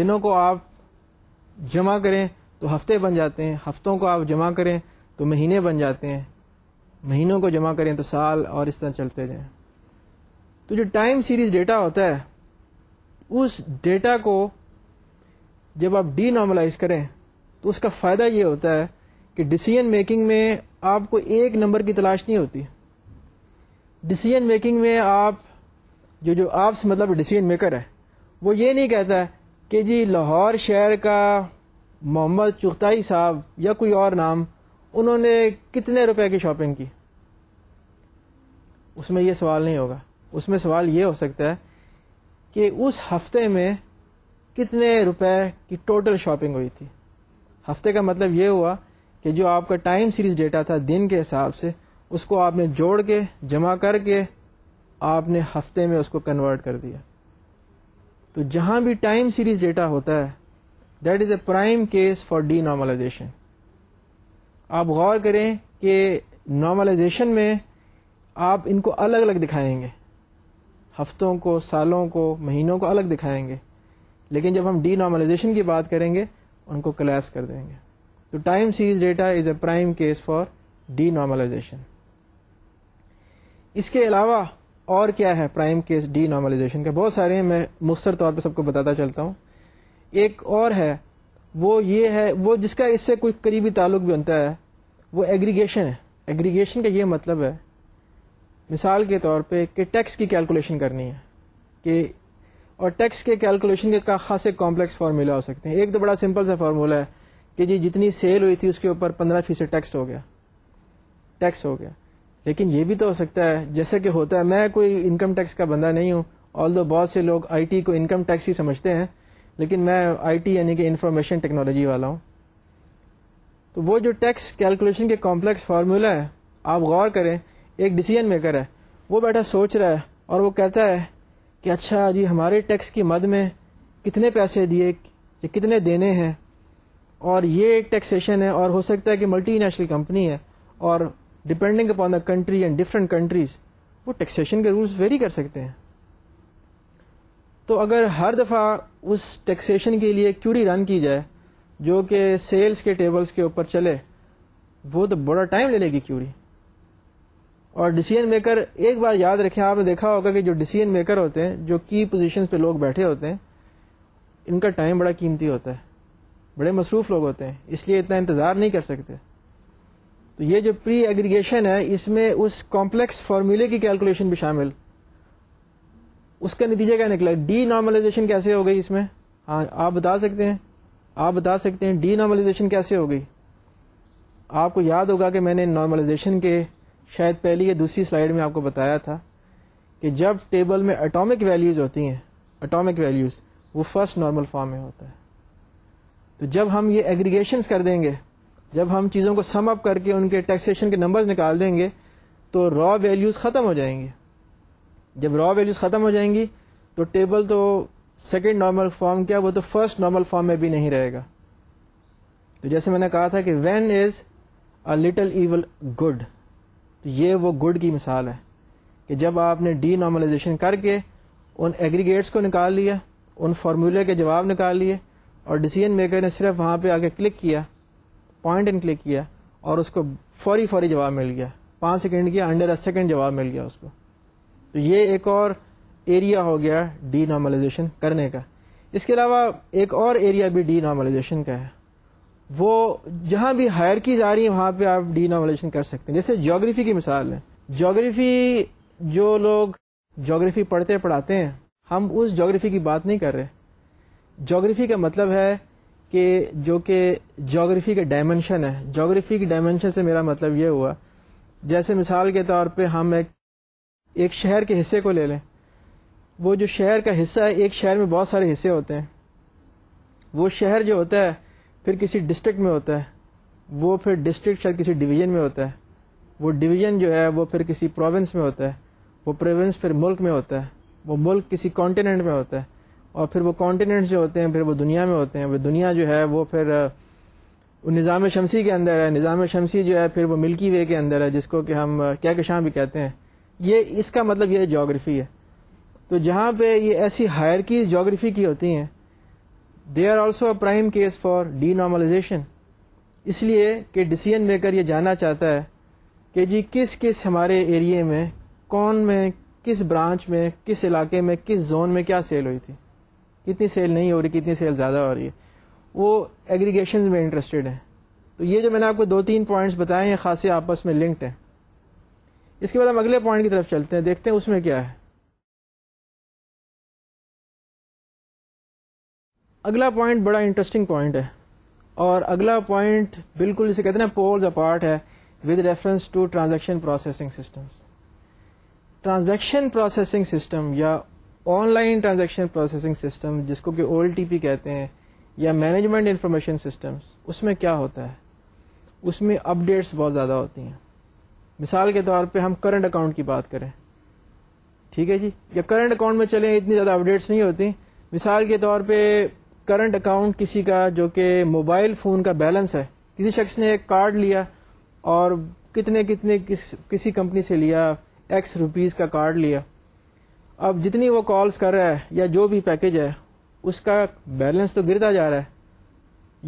दिनों को आप जमा करें तो हफ्ते बन जाते हैं हफ्तों को आप जमा करें तो महीने बन जाते हैं महीनों को जमा करें तो साल और इस तरह चलते जाएं तो जो टाइम सीरीज डेटा होता है उस डेटा को जब आप डी नॉर्मलाइज करें तो उसका फ़ायदा ये होता है कि डिसीजन मेकिंग में आपको एक नंबर की तलाश नहीं होती डिसीजन मेकिंग में आप जो जो आप मतलब डिसीजन मेकर है वो ये नहीं कहता है कि जी लाहौर शहर का मोहम्मद चुगताई साहब या कोई और नाम उन्होंने कितने रुपए की शॉपिंग की उसमें यह सवाल नहीं होगा उसमें सवाल यह हो सकता है कि उस हफ्ते में कितने रुपए की टोटल शॉपिंग हुई थी हफ्ते का मतलब यह हुआ कि जो आपका टाइम सीरीज डेटा था दिन के हिसाब से उसको आपने जोड़ के जमा करके आपने हफ्ते में उसको कन्वर्ट कर दिया तो जहां भी टाइम सीरीज डेटा होता है that is a prime case for denormalization आप गौर करें कि नॉर्मलाइजेशन में आप इनको अलग अलग दिखाएंगे हफ्तों को सालों को महीनों को अलग दिखाएंगे लेकिन जब हम डी नॉर्मलाइजेशन की बात करेंगे उनको कलेप्स कर देंगे तो time series data is a prime case for denormalization इसके अलावा और क्या है प्राइम केस डी नॉर्मलाइजेशन के बहुत सारे हैं मैं मुख्तर तौर पर सबको बताता चलता हूँ एक और है वो ये है वो जिसका इससे कोई करीबी ताल्लुक भी बनता है वो एग्रीगेशन है एग्रीगेशन का ये मतलब है मिसाल के तौर पे कि टैक्स की कैलकुलेशन करनी है कि और टैक्स के कैलकुलेशन के का खासे कॉम्प्लेक्स फार्मूला हो सकते हैं एक तो बड़ा सिंपल सा फार्मूला है कि जी जितनी सेल हुई थी उसके ऊपर पंद्रह फीसद टैक्स हो गया टैक्स हो गया लेकिन ये भी तो हो सकता है जैसे कि होता है मैं कोई इनकम टैक्स का बंदा नहीं हूँ ऑल बहुत से लोग आईटी को इनकम टैक्स ही समझते हैं लेकिन मैं आईटी यानी कि इंफॉर्मेशन टेक्नोलॉजी वाला हूँ तो वो जो टैक्स कैलकुलेशन के कॉम्प्लेक्स फार्मूला है आप गौर करें एक डिसीजन मेकर है वो बैठा सोच रहा है और वो कहता है कि अच्छा जी हमारे टैक्स की मद में कितने पैसे दिए कितने देने हैं और ये एक टैक्सेशन है और हो सकता है कि मल्टीनेशनल कंपनी है और depending upon the country and different countries वो टैक्सेशन के रूल्स वेरी कर सकते हैं तो अगर हर दफ़ा उस टैक्सेशन के लिए क्यूरी रन की जाए जो कि सेल्स के टेबल्स के ऊपर चले वो तो बड़ा टाइम ले लेगी क्यूरी और डिसीजन मेकर एक बार याद रखें आपने देखा होगा कि जो डिसीजन मेकर होते हैं जो की पोजीशन पे लोग बैठे होते हैं इनका टाइम बड़ा कीमती होता है बड़े मसरूफ़ लोग होते हैं इसलिए इतना इंतज़ार नहीं कर सकते तो ये जो प्री एग्रीगेशन है इसमें उस कॉम्प्लेक्स फार्मूले की कैलकुलेशन भी शामिल उसका नतीजा क्या निकला डी नॉर्मलाइजेशन कैसे हो गई इसमें हाँ आप बता सकते हैं आप बता सकते हैं डी नॉर्मलाइजेशन कैसे हो गई आपको याद होगा कि मैंने नॉर्मलाइजेशन के शायद पहली या दूसरी स्लाइड में आपको बताया था कि जब टेबल में एटॉमिक वैल्यूज होती हैं एटॉमिक वैल्यूज वो फर्स्ट नॉर्मल फॉर्म में होता है तो जब हम ये एग्रीगेशन कर देंगे जब हम चीज़ों को सम अप करके उनके टैक्सेशन के नंबर्स निकाल देंगे तो रॉ वैल्यूज ख़त्म हो जाएंगे जब रॉ वैल्यूज खत्म हो जाएंगी तो टेबल तो सेकेंड नॉर्मल फॉर्म क्या वो तो फर्स्ट नॉर्मल फॉर्म में भी नहीं रहेगा तो जैसे मैंने कहा था कि when is a little evil good तो ये वो गुड की मिसाल है कि जब आपने डी नॉर्मलाइजेशन करके उन एग्रीगेट्स को निकाल लिया उन फार्मूले के जवाब निकाल लिए और डिसीजन मेकर ने सिर्फ वहाँ पे आके क्लिक किया पॉइंट एंड क्लिक किया और उसको फौरी फौरी जवाब मिल गया पाँच सेकेंड किया अंडर अ सेकेंड जवाब मिल गया उसको तो ये एक और एरिया हो गया डी नॉर्मलाइजेशन करने का इसके अलावा एक और एरिया भी डी नॉर्मलाइजेशन का है वो जहाँ भी हायरकीज आ रही है वहाँ पे आप डी नॉर्मलाइजेशन कर सकते हैं जैसे जोग्राफी की मिसाल है जोग्राफी जो लोग जोग्राफी पढ़ते पढ़ाते हैं हम उस जोग्राफी की बात नहीं कर रहे जोग्राफी का मतलब है कि जो कि जोग्राफी के डायमेंशन है जोग्राफी के डायमेंशन से मेरा मतलब ये हुआ जैसे मिसाल के तौर पे हम एक एक शहर के हिस्से को ले लें वो जो शहर का हिस्सा है एक शहर में बहुत सारे हिस्से होते हैं वो शहर जो होता है फिर किसी डिस्ट्रिक्ट में होता है वो फिर डिस्ट्रिक्ट शायद किसी डिवीजन में होता है वो डिवीजन जो है वो फिर किसी प्रोविंस में होता है वो प्रोविंस फिर मुल्क में होता है वो मुल्क किसी कॉन्टिनेंट में होता है और फिर वो कॉन्टिनेंट्स जो होते हैं फिर वो दुनिया में होते हैं वो दुनिया जो है वो फिर निज़ाम शमसी के अंदर है निज़ाम शमसी जो है फिर वो मिल्की वे के अंदर है जिसको कि हम क्या कशां भी कहते हैं ये इसका मतलब यह जोग्राफ़ी है तो जहाँ पे ये ऐसी हायरकीज जोग्राफ़ी की होती हैं they are also a prime case for denormalization इसलिए कि डिसीजन मेकर ये जानना चाहता है कि जी किस किस हमारे एरिए में कौन में किस ब्रांच में किस इलाके में किस जोन में क्या सेल हुई थी कितनी सेल नहीं हो रही कितनी सेल ज़्यादा हो रही है वो एग्रीगेशन में इंटरेस्टेड हैं तो ये जो मैंने आपको दो तीन पॉइंट्स बताए हैं खासे आपस में लिंक्ड हैं इसके
बाद हम अगले पॉइंट की तरफ चलते हैं देखते हैं उसमें क्या है अगला पॉइंट बड़ा इंटरेस्टिंग पॉइंट है और अगला
पॉइंट बिल्कुल जिसे कहते हैं ना पोल्स अपार्ट है with reference to transaction processing systems transaction processing system या ऑनलाइन ट्रांजैक्शन प्रोसेसिंग सिस्टम जिसको कि ओ कहते हैं या मैनेजमेंट इन्फॉर्मेशन सिस्टम्स उसमें क्या होता है उसमें अपडेट्स बहुत ज़्यादा होती हैं मिसाल के तौर पे हम करंट अकाउंट की बात करें ठीक है जी या करंट अकाउंट में चले इतनी ज़्यादा अपडेट्स नहीं होती मिसाल के तौर पे करंट अकाउंट किसी का जो कि मोबाइल फ़ोन का बैलेंस है किसी शख्स ने एक कार्ड लिया और कितने कितने किस किसी कंपनी से लिया एक्स रुपीज़ का कार्ड लिया अब जितनी वो कॉल्स कर रहा है या जो भी पैकेज है उसका बैलेंस तो गिरता जा रहा है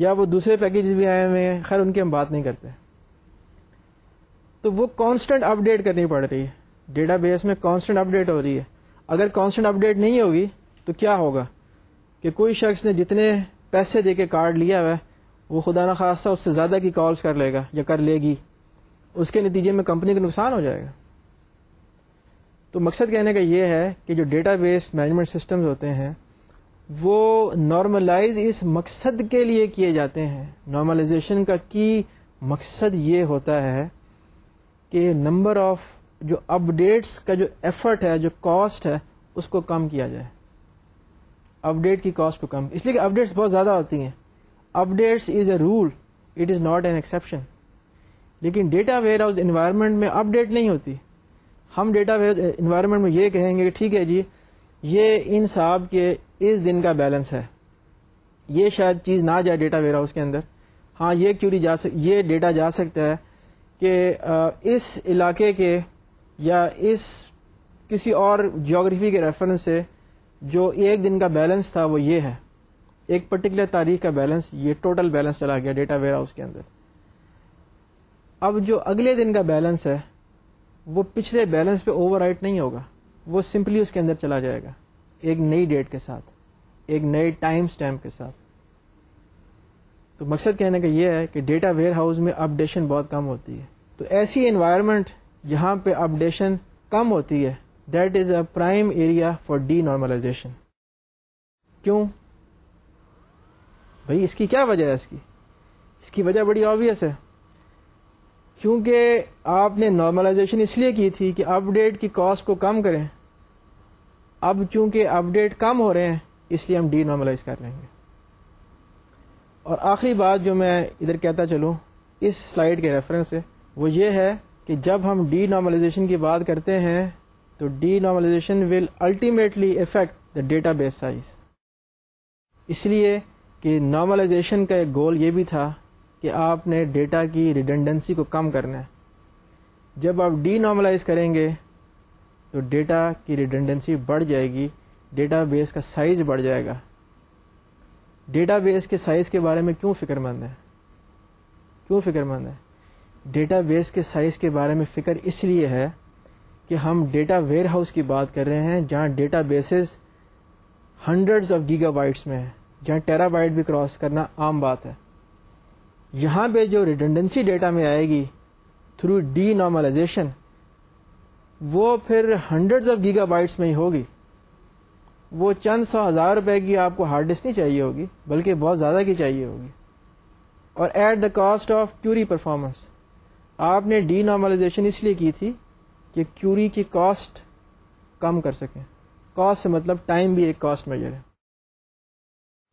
या वो दूसरे पैकेजेस भी आए हुए हैं खैर उनकी हम बात नहीं करते तो वो कांस्टेंट अपडेट करनी पड़ रही है डेटाबेस में कांस्टेंट अपडेट हो रही है अगर कांस्टेंट अपडेट नहीं होगी तो क्या होगा कि कोई शख्स ने जितने पैसे दे के कार्ड लिया हुआ है वो खुदा न खासा उससे ज़्यादा की कॉल्स कर लेगा या कर लेगी उसके नतीजे में कंपनी का नुकसान हो जाएगा तो मकसद कहने का ये है कि जो डेटा बेस मैनेजमेंट सिस्टम्स होते हैं वो नॉर्मलाइज इस मकसद के लिए किए जाते हैं नॉर्मलाइजेशन का की मकसद ये होता है कि नंबर ऑफ जो अपडेट्स का जो एफर्ट है जो कॉस्ट है उसको कम किया जाए अपडेट की कॉस्ट को कम इसलिए कि अपडेट्स बहुत ज़्यादा होती हैं updates is a rule it is not an exception लेकिन डेटा वेयर हाउस इन्वायरमेंट में अपडेट नहीं होती हम डेटा वेयर इन्वायरमेंट में ये कहेंगे कि ठीक है जी ये इन साहब के इस दिन का बैलेंस है ये शायद चीज़ ना जाए डेटा वेयर हाउस के अंदर हाँ ये क्यूरी जा सक ये डेटा जा सकता है कि इस इलाके के या इस किसी और जोग्राफी के रेफरेंस से जो एक दिन का बैलेंस था वो ये है एक पर्टिकुलर तारीख का बैलेंस ये टोटल बैलेंस चला गया डेटा वेयर हाउस के अंदर अब जो अगले दिन का बैलेंस है वो पिछले बैलेंस पे ओवर नहीं होगा वो सिंपली उसके अंदर चला जाएगा एक नई डेट के साथ एक नए टाइम स्टैम्प के साथ तो मकसद कहने का ये है कि डेटा वेयर हाउस में अपडेशन बहुत कम होती है तो ऐसी इन्वायरमेंट यहाँ पे अपडेशन कम होती है that is a prime area for denormalization क्यों भाई इसकी क्या वजह है इसकी इसकी वजह बड़ी ऑब्वियस है क्योंकि आपने नॉर्मलाइजेशन इसलिए की थी कि अपडेट की कॉस्ट को कम करें अब चूंकि अपडेट कम हो रहे हैं इसलिए हम डी नॉर्मलाइज कर लेंगे और आखिरी बात जो मैं इधर कहता चलूँ इस स्लाइड के रेफरेंस से वो ये है कि जब हम डी नॉर्मलाइजेशन की बात करते हैं तो denormalization will ultimately effect the database size इसलिए कि नॉर्मलाइजेशन का एक गोल ये भी था कि आपने डेटा की रिडंडेंसी को कम करना है जब आप डी नॉर्मलाइज करेंगे तो डेटा की रिडंडेंसी बढ़ जाएगी डेटा बेस का साइज बढ़ जाएगा डेटाबेस के साइज के बारे में क्यों फिक्रमंद है क्यों फिक्रमंद है डेटाबेस के साइज के बारे में फिक्र इसलिए है कि हम डेटा वेयर हाउस की बात कर रहे हैं जहां databases hundreds of gigabytes में है जहां टेराबाइट भी क्रॉस करना आम बात है यहां पे जो रिडेंडेंसी डेटा में आएगी थ्रू डी नॉर्मलाइजेशन वो फिर हंड्रेड्स ऑफ गीगाबाइट्स में ही होगी वो चंद सौ हज़ार रुपए की आपको हार्ड डिस्क नहीं चाहिए होगी बल्कि बहुत ज़्यादा की चाहिए होगी और at the cost of query performance आपने डी नॉर्मलाइजेशन इसलिए की थी कि क्यूरी की कॉस्ट कम कर सकें कॉस्ट से मतलब टाइम भी एक कॉस्ट मेजर है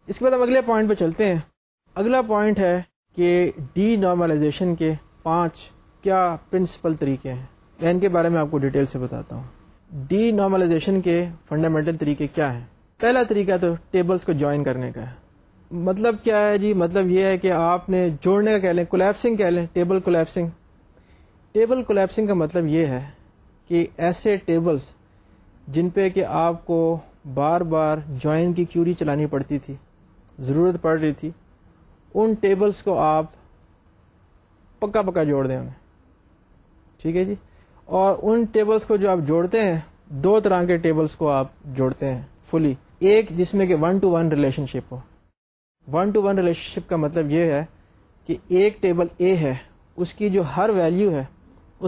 इसके बाद हम अगले पॉइंट पर चलते हैं अगला पॉइंट है कि डी नॉर्मलाइजेशन के पांच क्या प्रिंसिपल तरीके हैं इनके बारे में आपको डिटेल से बताता हूँ डी नॉर्मलाइजेशन के फंडामेंटल तरीके क्या हैं पहला तरीका तो टेबल्स को ज्वाइन करने का है मतलब क्या है जी मतलब ये है कि आपने जोड़ने का कह लें कोलैप्सिंग कह लें टेबल कोलैप्सिंग टेबल कोलैप्सिंग का मतलब ये है कि ऐसे टेबल्स जिन पे कि आपको बार बार ज्वाइन की क्यूरी चलानी पड़ती थी ज़रूरत पड़ रही थी उन टेबल्स को आप पक्का पक्का जोड़ दें उन्हें ठीक है जी और उन टेबल्स को जो आप जोड़ते हैं दो तरह के टेबल्स को आप जोड़ते हैं फुली एक जिसमें कि वन टू वन रिलेशनशिप हो वन टू वन रिलेशनशिप का मतलब ये है कि एक टेबल ए है उसकी जो हर वैल्यू है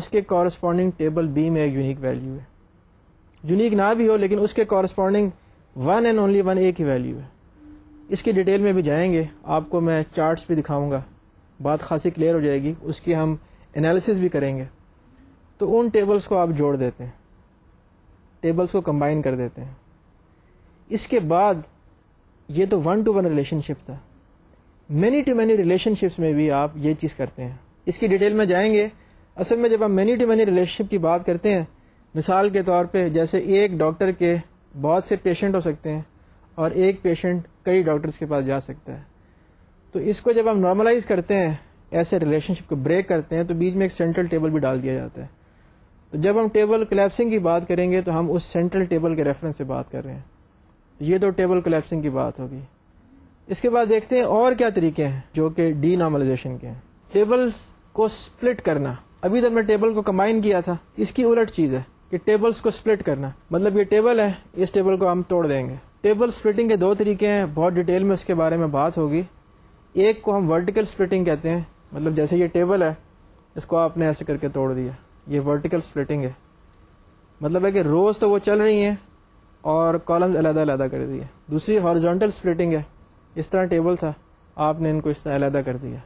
उसके कॉरस्पॉन्डिंग टेबल बी में एक यूनिक वैल्यू है यूनिक ना भी हो लेकिन उसके corresponding one and only one A की वैल्यू है इसकी डिटेल में भी जाएंगे आपको मैं चार्ट्स भी दिखाऊंगा बात खासी क्लियर हो जाएगी उसकी हम एनालिसिस भी करेंगे तो उन टेबल्स को आप जोड़ देते हैं टेबल्स को कंबाइन कर देते हैं इसके बाद ये तो वन टू वन रिलेशनशिप था मैनी टू मैनी रिलेशनशिप्स में भी आप ये चीज़ करते हैं इसकी डिटेल में जाएंगे असल में जब हम मैनी टू मैनी रिलेशनशिप की बात करते हैं मिसाल के तौर पे जैसे एक डॉक्टर के बहुत से पेशेंट हो सकते हैं और एक पेशेंट कई डॉक्टर्स के पास जा सकता है तो इसको जब हम नॉर्मलाइज करते हैं ऐसे रिलेशनशिप को ब्रेक करते हैं तो बीच में एक सेंट्रल टेबल भी डाल दिया जाता है तो जब हम टेबल कोलेप्सिंग की बात करेंगे तो हम उस सेंट्रल टेबल के रेफरेंस से बात कर रहे हैं तो ये तो टेबल कोलेप्सिंग की बात होगी इसके बाद देखते हैं और क्या तरीके हैं जो कि डी नॉर्मलाइजेशन के हैं टेबल्स को स्प्लिट करना अभी तक मैं टेबल को कंबाइन किया था इसकी उलट चीज है कि टेबल्स को स्प्लिट करना मतलब ये टेबल है इस टेबल को हम तोड़ देंगे टेबल स्प्लिटिंग के दो तरीके हैं बहुत डिटेल में उसके बारे में बात होगी एक को हम वर्टिकल स्प्लिटिंग कहते हैं मतलब जैसे ये टेबल है इसको आपने ऐसे करके तोड़ दिया ये वर्टिकल स्प्लिटिंग है मतलब है कि रोज तो वो चल रही हैं और कॉलम्स अलहदा अलहदा कर दिए दूसरी हॉरिजॉन्टल स्प्लिटिंग है इस तरह टेबल था आपने इनको इस तरह अलहदा कर दिया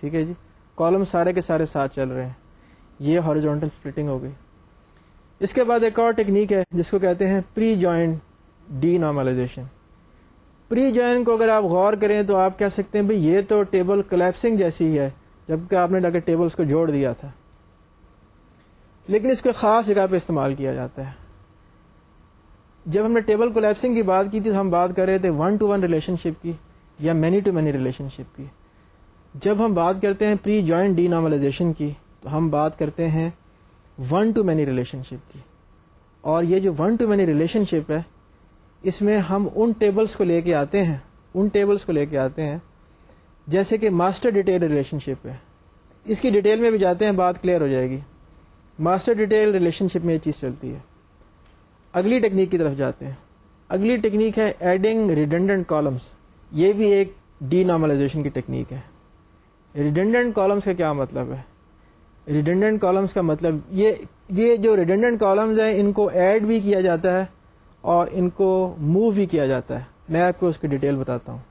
ठीक है जी कॉलम सारे के सारे साथ चल रहे हैं ये हॉरिजॉन्टल स्प्लिटिंग हो गई इसके बाद एक और टेक्निक है जिसको कहते हैं pre join denormalization pre join को अगर आप गौर करें तो आप कह सकते हैं भाई ये तो टेबल कलेप्सिंग जैसी ही है जबकि आपने लगे टेबल्स को जोड़ दिया था लेकिन इसको ख़ास जगह पे इस्तेमाल किया जाता है जब हमने टेबल कोलेप्सिंग की बात की थी तो हम बात कर रहे थे वन टू वन रिलेशनशिप की या मैनी टू मैनी रिलेशनशिप की जब हम बात करते हैं प्री जॉइंट डी नॉर्मलाइजेशन की तो हम बात करते हैं वन टू मैनी रिलेशनशिप की और ये जो वन टू मैनी रिलेशनशिप है इसमें हम उन टेबल्स को लेके आते हैं उन टेबल्स को लेके आते हैं जैसे कि मास्टर डिटेल रिलेशनशिप है इसकी डिटेल में भी जाते हैं बात क्लियर हो जाएगी मास्टर डिटेल रिलेशनशिप में ये चीज़ चलती है अगली टेक्निक की तरफ जाते हैं अगली टेक्निक है एडिंग रिडेंडेंट कॉलम्स ये भी एक डी नॉर्मलाइजेशन की टेक्निक है रिडेंडेंट कॉलम्स का क्या मतलब है रिडेंडेंट कॉलम्स का मतलब ये ये जो
रिडेंडेंट कॉलम्स हैं इनको ऐड भी किया जाता है और इनको मूव भी किया जाता है मैं आपको उसकी डिटेल बताता हूँ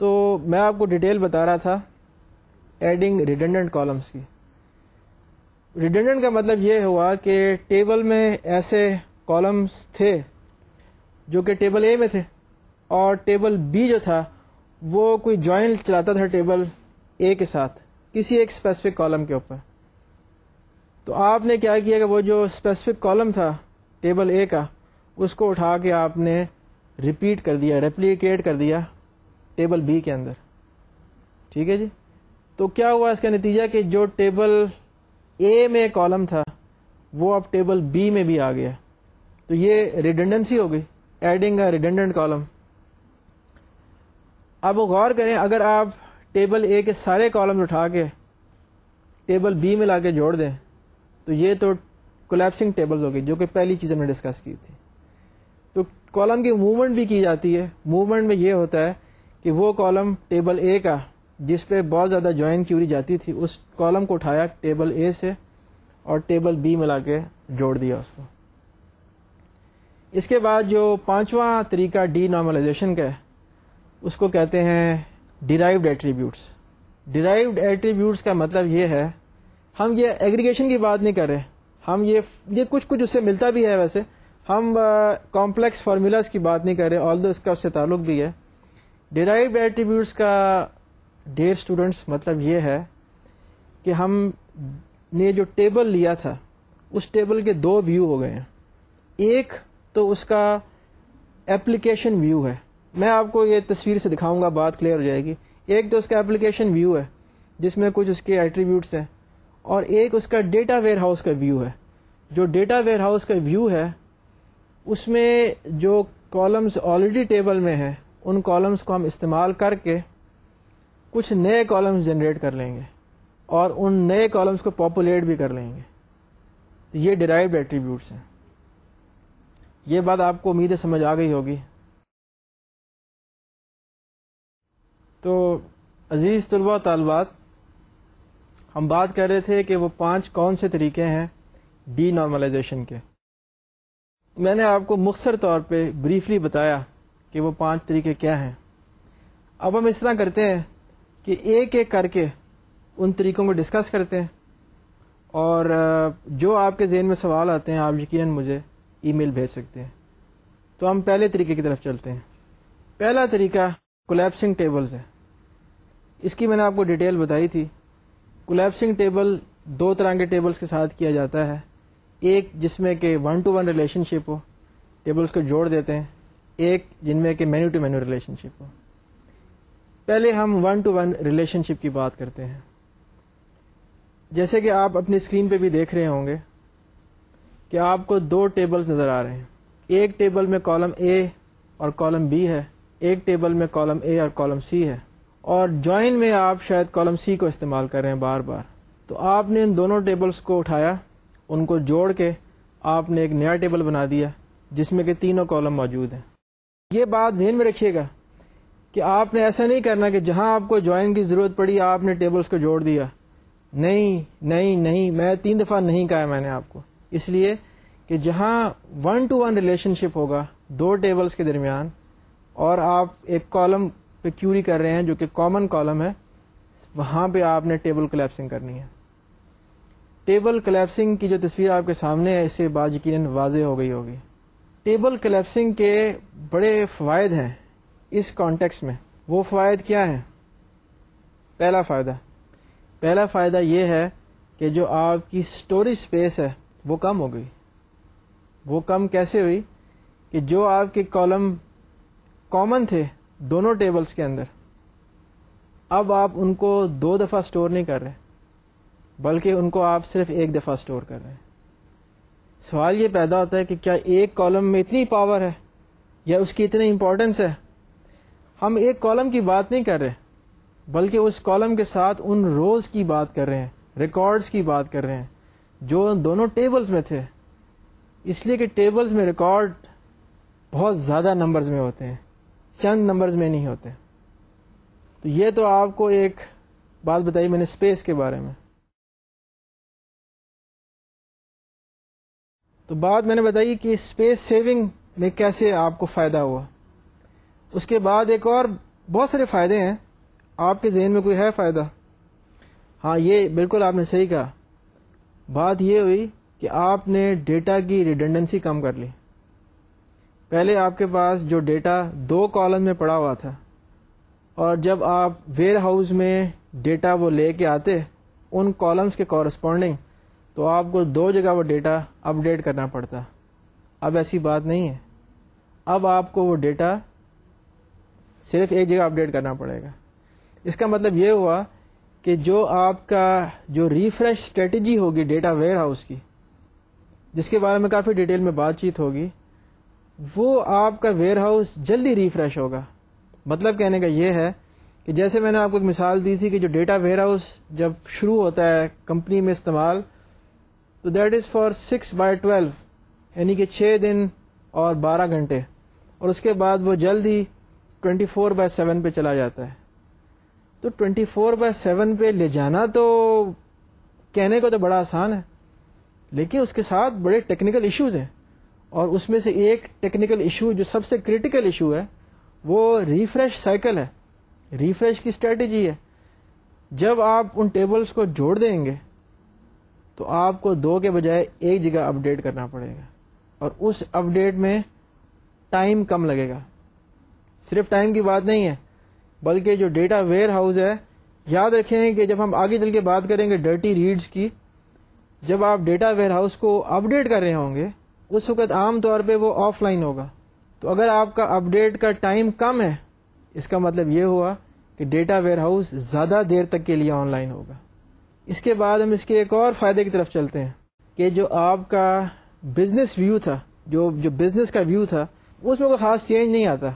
तो मैं आपको डिटेल बता रहा था एडिंग रिडेंडेंट
कॉलम्स की रिडेंडेंट का मतलब ये हुआ कि टेबल में ऐसे कॉलम्स थे जो कि टेबल ए में थे और टेबल बी जो था वो कोई ज्वाइन चलाता था टेबल ए के साथ किसी एक स्पेसिफिक कॉलम के ऊपर तो आपने क्या किया कि वो जो स्पेसिफिक कॉलम था टेबल ए का उसको उठा के आपने रिपीट कर दिया रेप्लीकेट कर दिया टेबल बी के अंदर ठीक है जी तो क्या हुआ इसका नतीजा कि जो टेबल ए में कॉलम था वो अब टेबल बी में भी आ गया तो ये रिडेंडेंसी हो गई एडिंग अ रिडेंडेंट कॉलम अब गौर करें अगर आप टेबल ए के सारे कॉलम उठा के टेबल बी में ला के जोड़ दें तो ये तो कोलेप्सिंग टेबल्स होगी जो कि पहली चीज़ हमने डिस्कस की थी तो कॉलम की मूवमेंट भी की जाती है मूवमेंट में ये होता है कि वो कॉलम टेबल ए का जिस पे बहुत ज़्यादा ज्वाइन क्यूरी जाती थी उस कॉलम को उठाया टेबल ए से और टेबल बी में ला के जोड़ दिया उसको इसके बाद जो पांचवा तरीका डी नॉर्मलाइजेशन का है उसको कहते हैं डिराइव्ड एट्रीब्यूट्स डिराइव्ड एट्रीब्यूट्स का मतलब ये है हम ये एग्रीगेशन की बात नहीं कर रहे हम ये ये कुछ कुछ उससे मिलता भी है वैसे हम कॉम्प्लेक्स फार्मूलाज की बात नहीं कर रहे ऑल इसका उससे ताल्लुक भी है डिराइव्ड एट्रीब्यूट्स का डेयर स्टूडेंट्स मतलब ये है कि हम ने जो टेबल लिया था उस टेबल के दो व्यू हो गए हैं एक तो उसका एप्लीकेशन व्यू है मैं आपको ये तस्वीर से दिखाऊंगा बात क्लियर हो जाएगी एक तो उसका एप्लीकेशन व्यू है जिसमें कुछ उसके एट्रीब्यूट्स हैं और एक उसका डेटा वेयर हाउस का व्यू है जो डेटा वेयर हाउस का व्यू है उसमें जो कॉलम्स ऑलरेडी टेबल में हैं उन कॉलम्स को हम इस्तेमाल करके कुछ नए कॉलम्स जनरेट कर लेंगे और उन नए कॉलम्स को पॉपुलेट भी कर लेंगे तो ये डिराइव्ड एट्रीब्यूट्स हैं
ये बात आपको उम्मीद है समझ आ गई होगी तो अज़ीज़ तलबा तलबात
हम बात कर रहे थे कि वो पांच कौन से तरीके हैं डी नॉर्मलाइजेशन के मैंने आपको मुख्तर तौर पे ब्रीफली बताया कि वो पांच तरीके क्या हैं अब हम इस तरह करते हैं कि एक एक करके उन तरीकों को डिस्कस करते हैं और जो आपके जहन में सवाल आते हैं आप यकीन मुझे ईमेल भेज सकते हैं तो हम पहले तरीके की तरफ चलते हैं पहला तरीका कोलेप्सिंग टेबल्स है इसकी मैंने आपको डिटेल बताई थी कोलेप्सिंग टेबल दो तरह के टेबल्स के साथ किया जाता है एक जिसमें के वन टू वन रिलेशनशिप हो टेबल्स को जोड़ देते हैं एक जिनमें के मेन्यू टू मेन्यू रिलेशनशिप हो पहले हम वन टू वन रिलेशनशिप की बात करते हैं जैसे कि आप अपनी स्क्रीन पे भी देख रहे होंगे कि आपको दो टेबल्स नज़र आ रहे हैं एक टेबल में कॉलम ए और कॉलम बी है एक टेबल में कॉलम ए और कॉलम सी है और ज्वाइन में आप शायद कॉलम सी को इस्तेमाल कर रहे हैं बार बार तो आपने इन दोनों टेबल्स को उठाया उनको जोड़ के आपने एक नया टेबल बना दिया जिसमें कि तीनों कॉलम मौजूद हैं ये बात जहन में रखिएगा कि आपने ऐसा नहीं करना कि जहां आपको ज्वाइन की ज़रूरत पड़ी आपने टेबल्स को जोड़ दिया नहीं नहीं नहीं मैं तीन दफ़ा नहीं कहा मैंने आपको इसलिए कि जहां वन टू वन रिलेशनशिप होगा दो टेबल्स के दरमियान और आप एक कॉलम पे क्यूरी कर रहे हैं जो कि कॉमन कॉलम है वहां पे आपने टेबल कलेप्सिंग करनी है टेबल कलेप्सिंग की जो तस्वीर आपके सामने है इससे बात यकीन वाज हो गई होगी टेबल कलेप्सिंग के बड़े फ़वाद हैं इस कॉन्टेक्स्ट में वो फ़वाद क्या हैं पहला फ़ायदा पहला फ़ायदा ये है कि जो आपकी स्टोरेज स्पेस है वो कम हो गई वो कम कैसे हुई कि जो आपके कॉलम कॉमन थे दोनों टेबल्स के अंदर अब आप उनको दो दफ़ा स्टोर नहीं कर रहे बल्कि उनको आप सिर्फ एक दफ़ा स्टोर कर रहे हैं सवाल ये पैदा होता है कि क्या एक कॉलम में इतनी पावर है या उसकी इतनी इम्पोर्टेंस है हम एक कॉलम की बात नहीं कर रहे बल्कि उस कॉलम के साथ उन रोज की बात कर रहे हैं रिकॉर्ड्स की बात कर रहे हैं जो दोनों टेबल्स में थे इसलिए कि टेबल्स में रिकॉर्ड बहुत ज़्यादा नंबर्स में होते हैं चंद नंबर्स में नहीं होते
तो ये तो आपको एक बात बताई मैंने स्पेस के बारे में तो बात मैंने बताई कि स्पेस सेविंग में कैसे आपको फ़ायदा हुआ उसके बाद एक और
बहुत सारे फ़ायदे हैं आपके जहन में कोई है फ़ायदा हाँ ये बिल्कुल आपने सही कहा बात यह हुई कि आपने डेटा की रिडंडेंसी कम कर ली पहले आपके पास जो डेटा दो कॉलम में पड़ा हुआ था और जब आप वेयर हाउस में डेटा वो लेके आते उन कॉलम्स के कॉरस्पॉन्डिंग तो आपको दो जगह वो डेटा अपडेट करना पड़ता अब ऐसी बात नहीं है अब आपको वो डेटा सिर्फ एक जगह अपडेट करना पड़ेगा इसका मतलब ये हुआ कि जो आपका जो रिफ्रेश स्ट्रेटजी होगी डेटा वेयर हाउस की जिसके बारे में काफ़ी डिटेल में बातचीत होगी वो आपका वेयर हाउस जल्दी रिफ्रेश होगा मतलब कहने का ये है कि जैसे मैंने आपको एक मिसाल दी थी कि जो डेटा वेयर हाउस जब शुरू होता है कंपनी में इस्तेमाल तो that is for six by twelve यानी कि छः दिन और बारह घंटे और उसके बाद वो जल्द ही ट्वेंटी फोर बाय सेवन पे चला जाता है तो ट्वेंटी फोर बाय सेवन पे ले जाना तो कहने को तो बड़ा आसान है लेकिन उसके साथ बड़े टेक्निकल इश्यूज हैं और उसमें से एक टेक्निकल इशू जो सबसे क्रिटिकल इशू है वो रिफ्रेश साइकिल है रिफ्रेश की स्ट्रेटजी है जब आप उन टेबल्स को जोड़ देंगे तो आपको दो के बजाय एक जगह अपडेट करना पड़ेगा और उस अपडेट में टाइम कम लगेगा सिर्फ टाइम की बात नहीं है बल्कि जो डेटा वेयर हाउस है याद रखें कि जब हम आगे चल के बात करेंगे डर्टी रीड्स की जब आप डेटा वेयर हाउस को अपडेट कर रहे होंगे उस वक्त आम तौर पे वो ऑफलाइन होगा तो अगर आपका अपडेट का टाइम कम है इसका मतलब ये हुआ कि डेटा वेयर हाउस ज़्यादा देर तक के लिए ऑनलाइन होगा इसके बाद हम इसके एक और फ़ायदे की तरफ चलते हैं कि जो आपका बिजनेस व्यू था जो जो बिजनेस का व्यू था उसमें कोई खास चेंज नहीं आता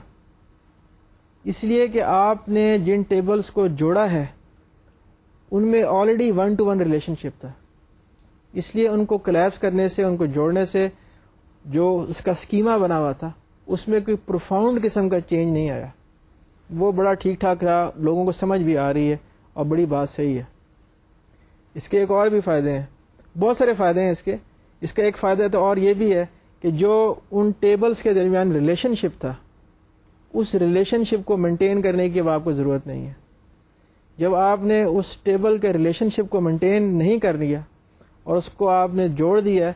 इसलिए कि आपने जिन टेबल्स को जोड़ा है उनमें already one to one relationship था इसलिए उनको कलेप्स करने से उनको जोड़ने से जो उसका स्कीमा बना हुआ था उसमें कोई प्रोफाउंड किस्म का चेंज नहीं आया वो बड़ा ठीक ठाक रहा लोगों को समझ भी आ रही है और बड़ी बात सही है इसके एक और भी फ़ायदे हैं बहुत सारे फ़ायदे हैं इसके इसका एक फ़ायदा तो और ये भी है कि जो उन टेबल्स के दरमियान रिलेशनशिप था उस रिलेशनशिप को मेंटेन करने की अब आपको ज़रूरत नहीं है जब आपने उस स्टेबल के रिलेशनशिप को मेंटेन नहीं कर लिया और उसको आपने जोड़ दिया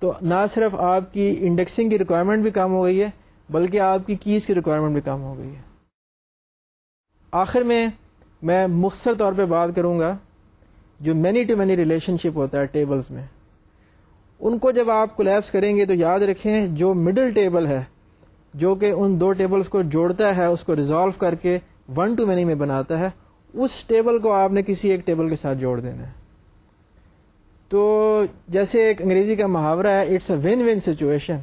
तो ना सिर्फ आपकी इंडेक्सिंग की रिक्वायरमेंट भी कम हो गई है बल्कि आपकी कीज़ की रिक्वायरमेंट भी कम हो गई है आखिर में मैं मुख्तर तौर पे बात करूँगा जो मैनी टू मैनी रिलेशनशिप होता है टेबल्स में उनको जब आप कोलैप्स करेंगे तो याद रखें जो मिडिल टेबल है जो कि उन दो टेबल्स को जोड़ता है उसको रिजॉल्व करके वन टू मैनी में बनाता है उस टेबल को आपने किसी एक टेबल के साथ जोड़ देना है तो जैसे एक अंग्रेजी का मुहावरा है it's a win win situation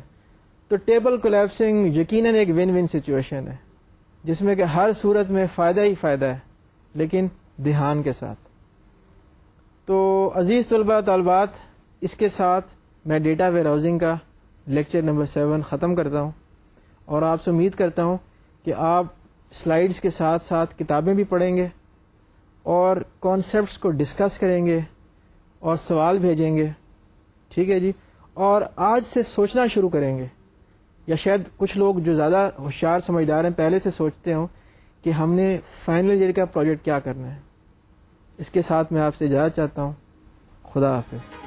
तो टेबल कोलेप्सिंग यकीनन एक विन विन सिचुएशन है जिसमें कि हर सूरत में फ़ायदा ही फ़ायदा है लेकिन ध्यान के साथ तो अज़ीज़ तलबा तलबात इसके साथ मैं डेटा वेयर हाउसिंग का लेक्चर नंबर सेवन ख़त्म करता हूँ और आपसे उम्मीद करता हूँ कि आप स्लाइड्स के साथ साथ किताबें भी पढ़ेंगे और कॉन्सेप्ट्स को डिस्कस करेंगे और सवाल भेजेंगे ठीक है जी और आज से सोचना शुरू करेंगे या शायद कुछ लोग जो ज़्यादा होशियार समझदार हैं पहले से सोचते हों कि हमने फाइनल ईयर का प्रोजेक्ट क्या करना है इसके साथ मैं आपसे इजाज़त चाहता हूँ खुदा हाफिज़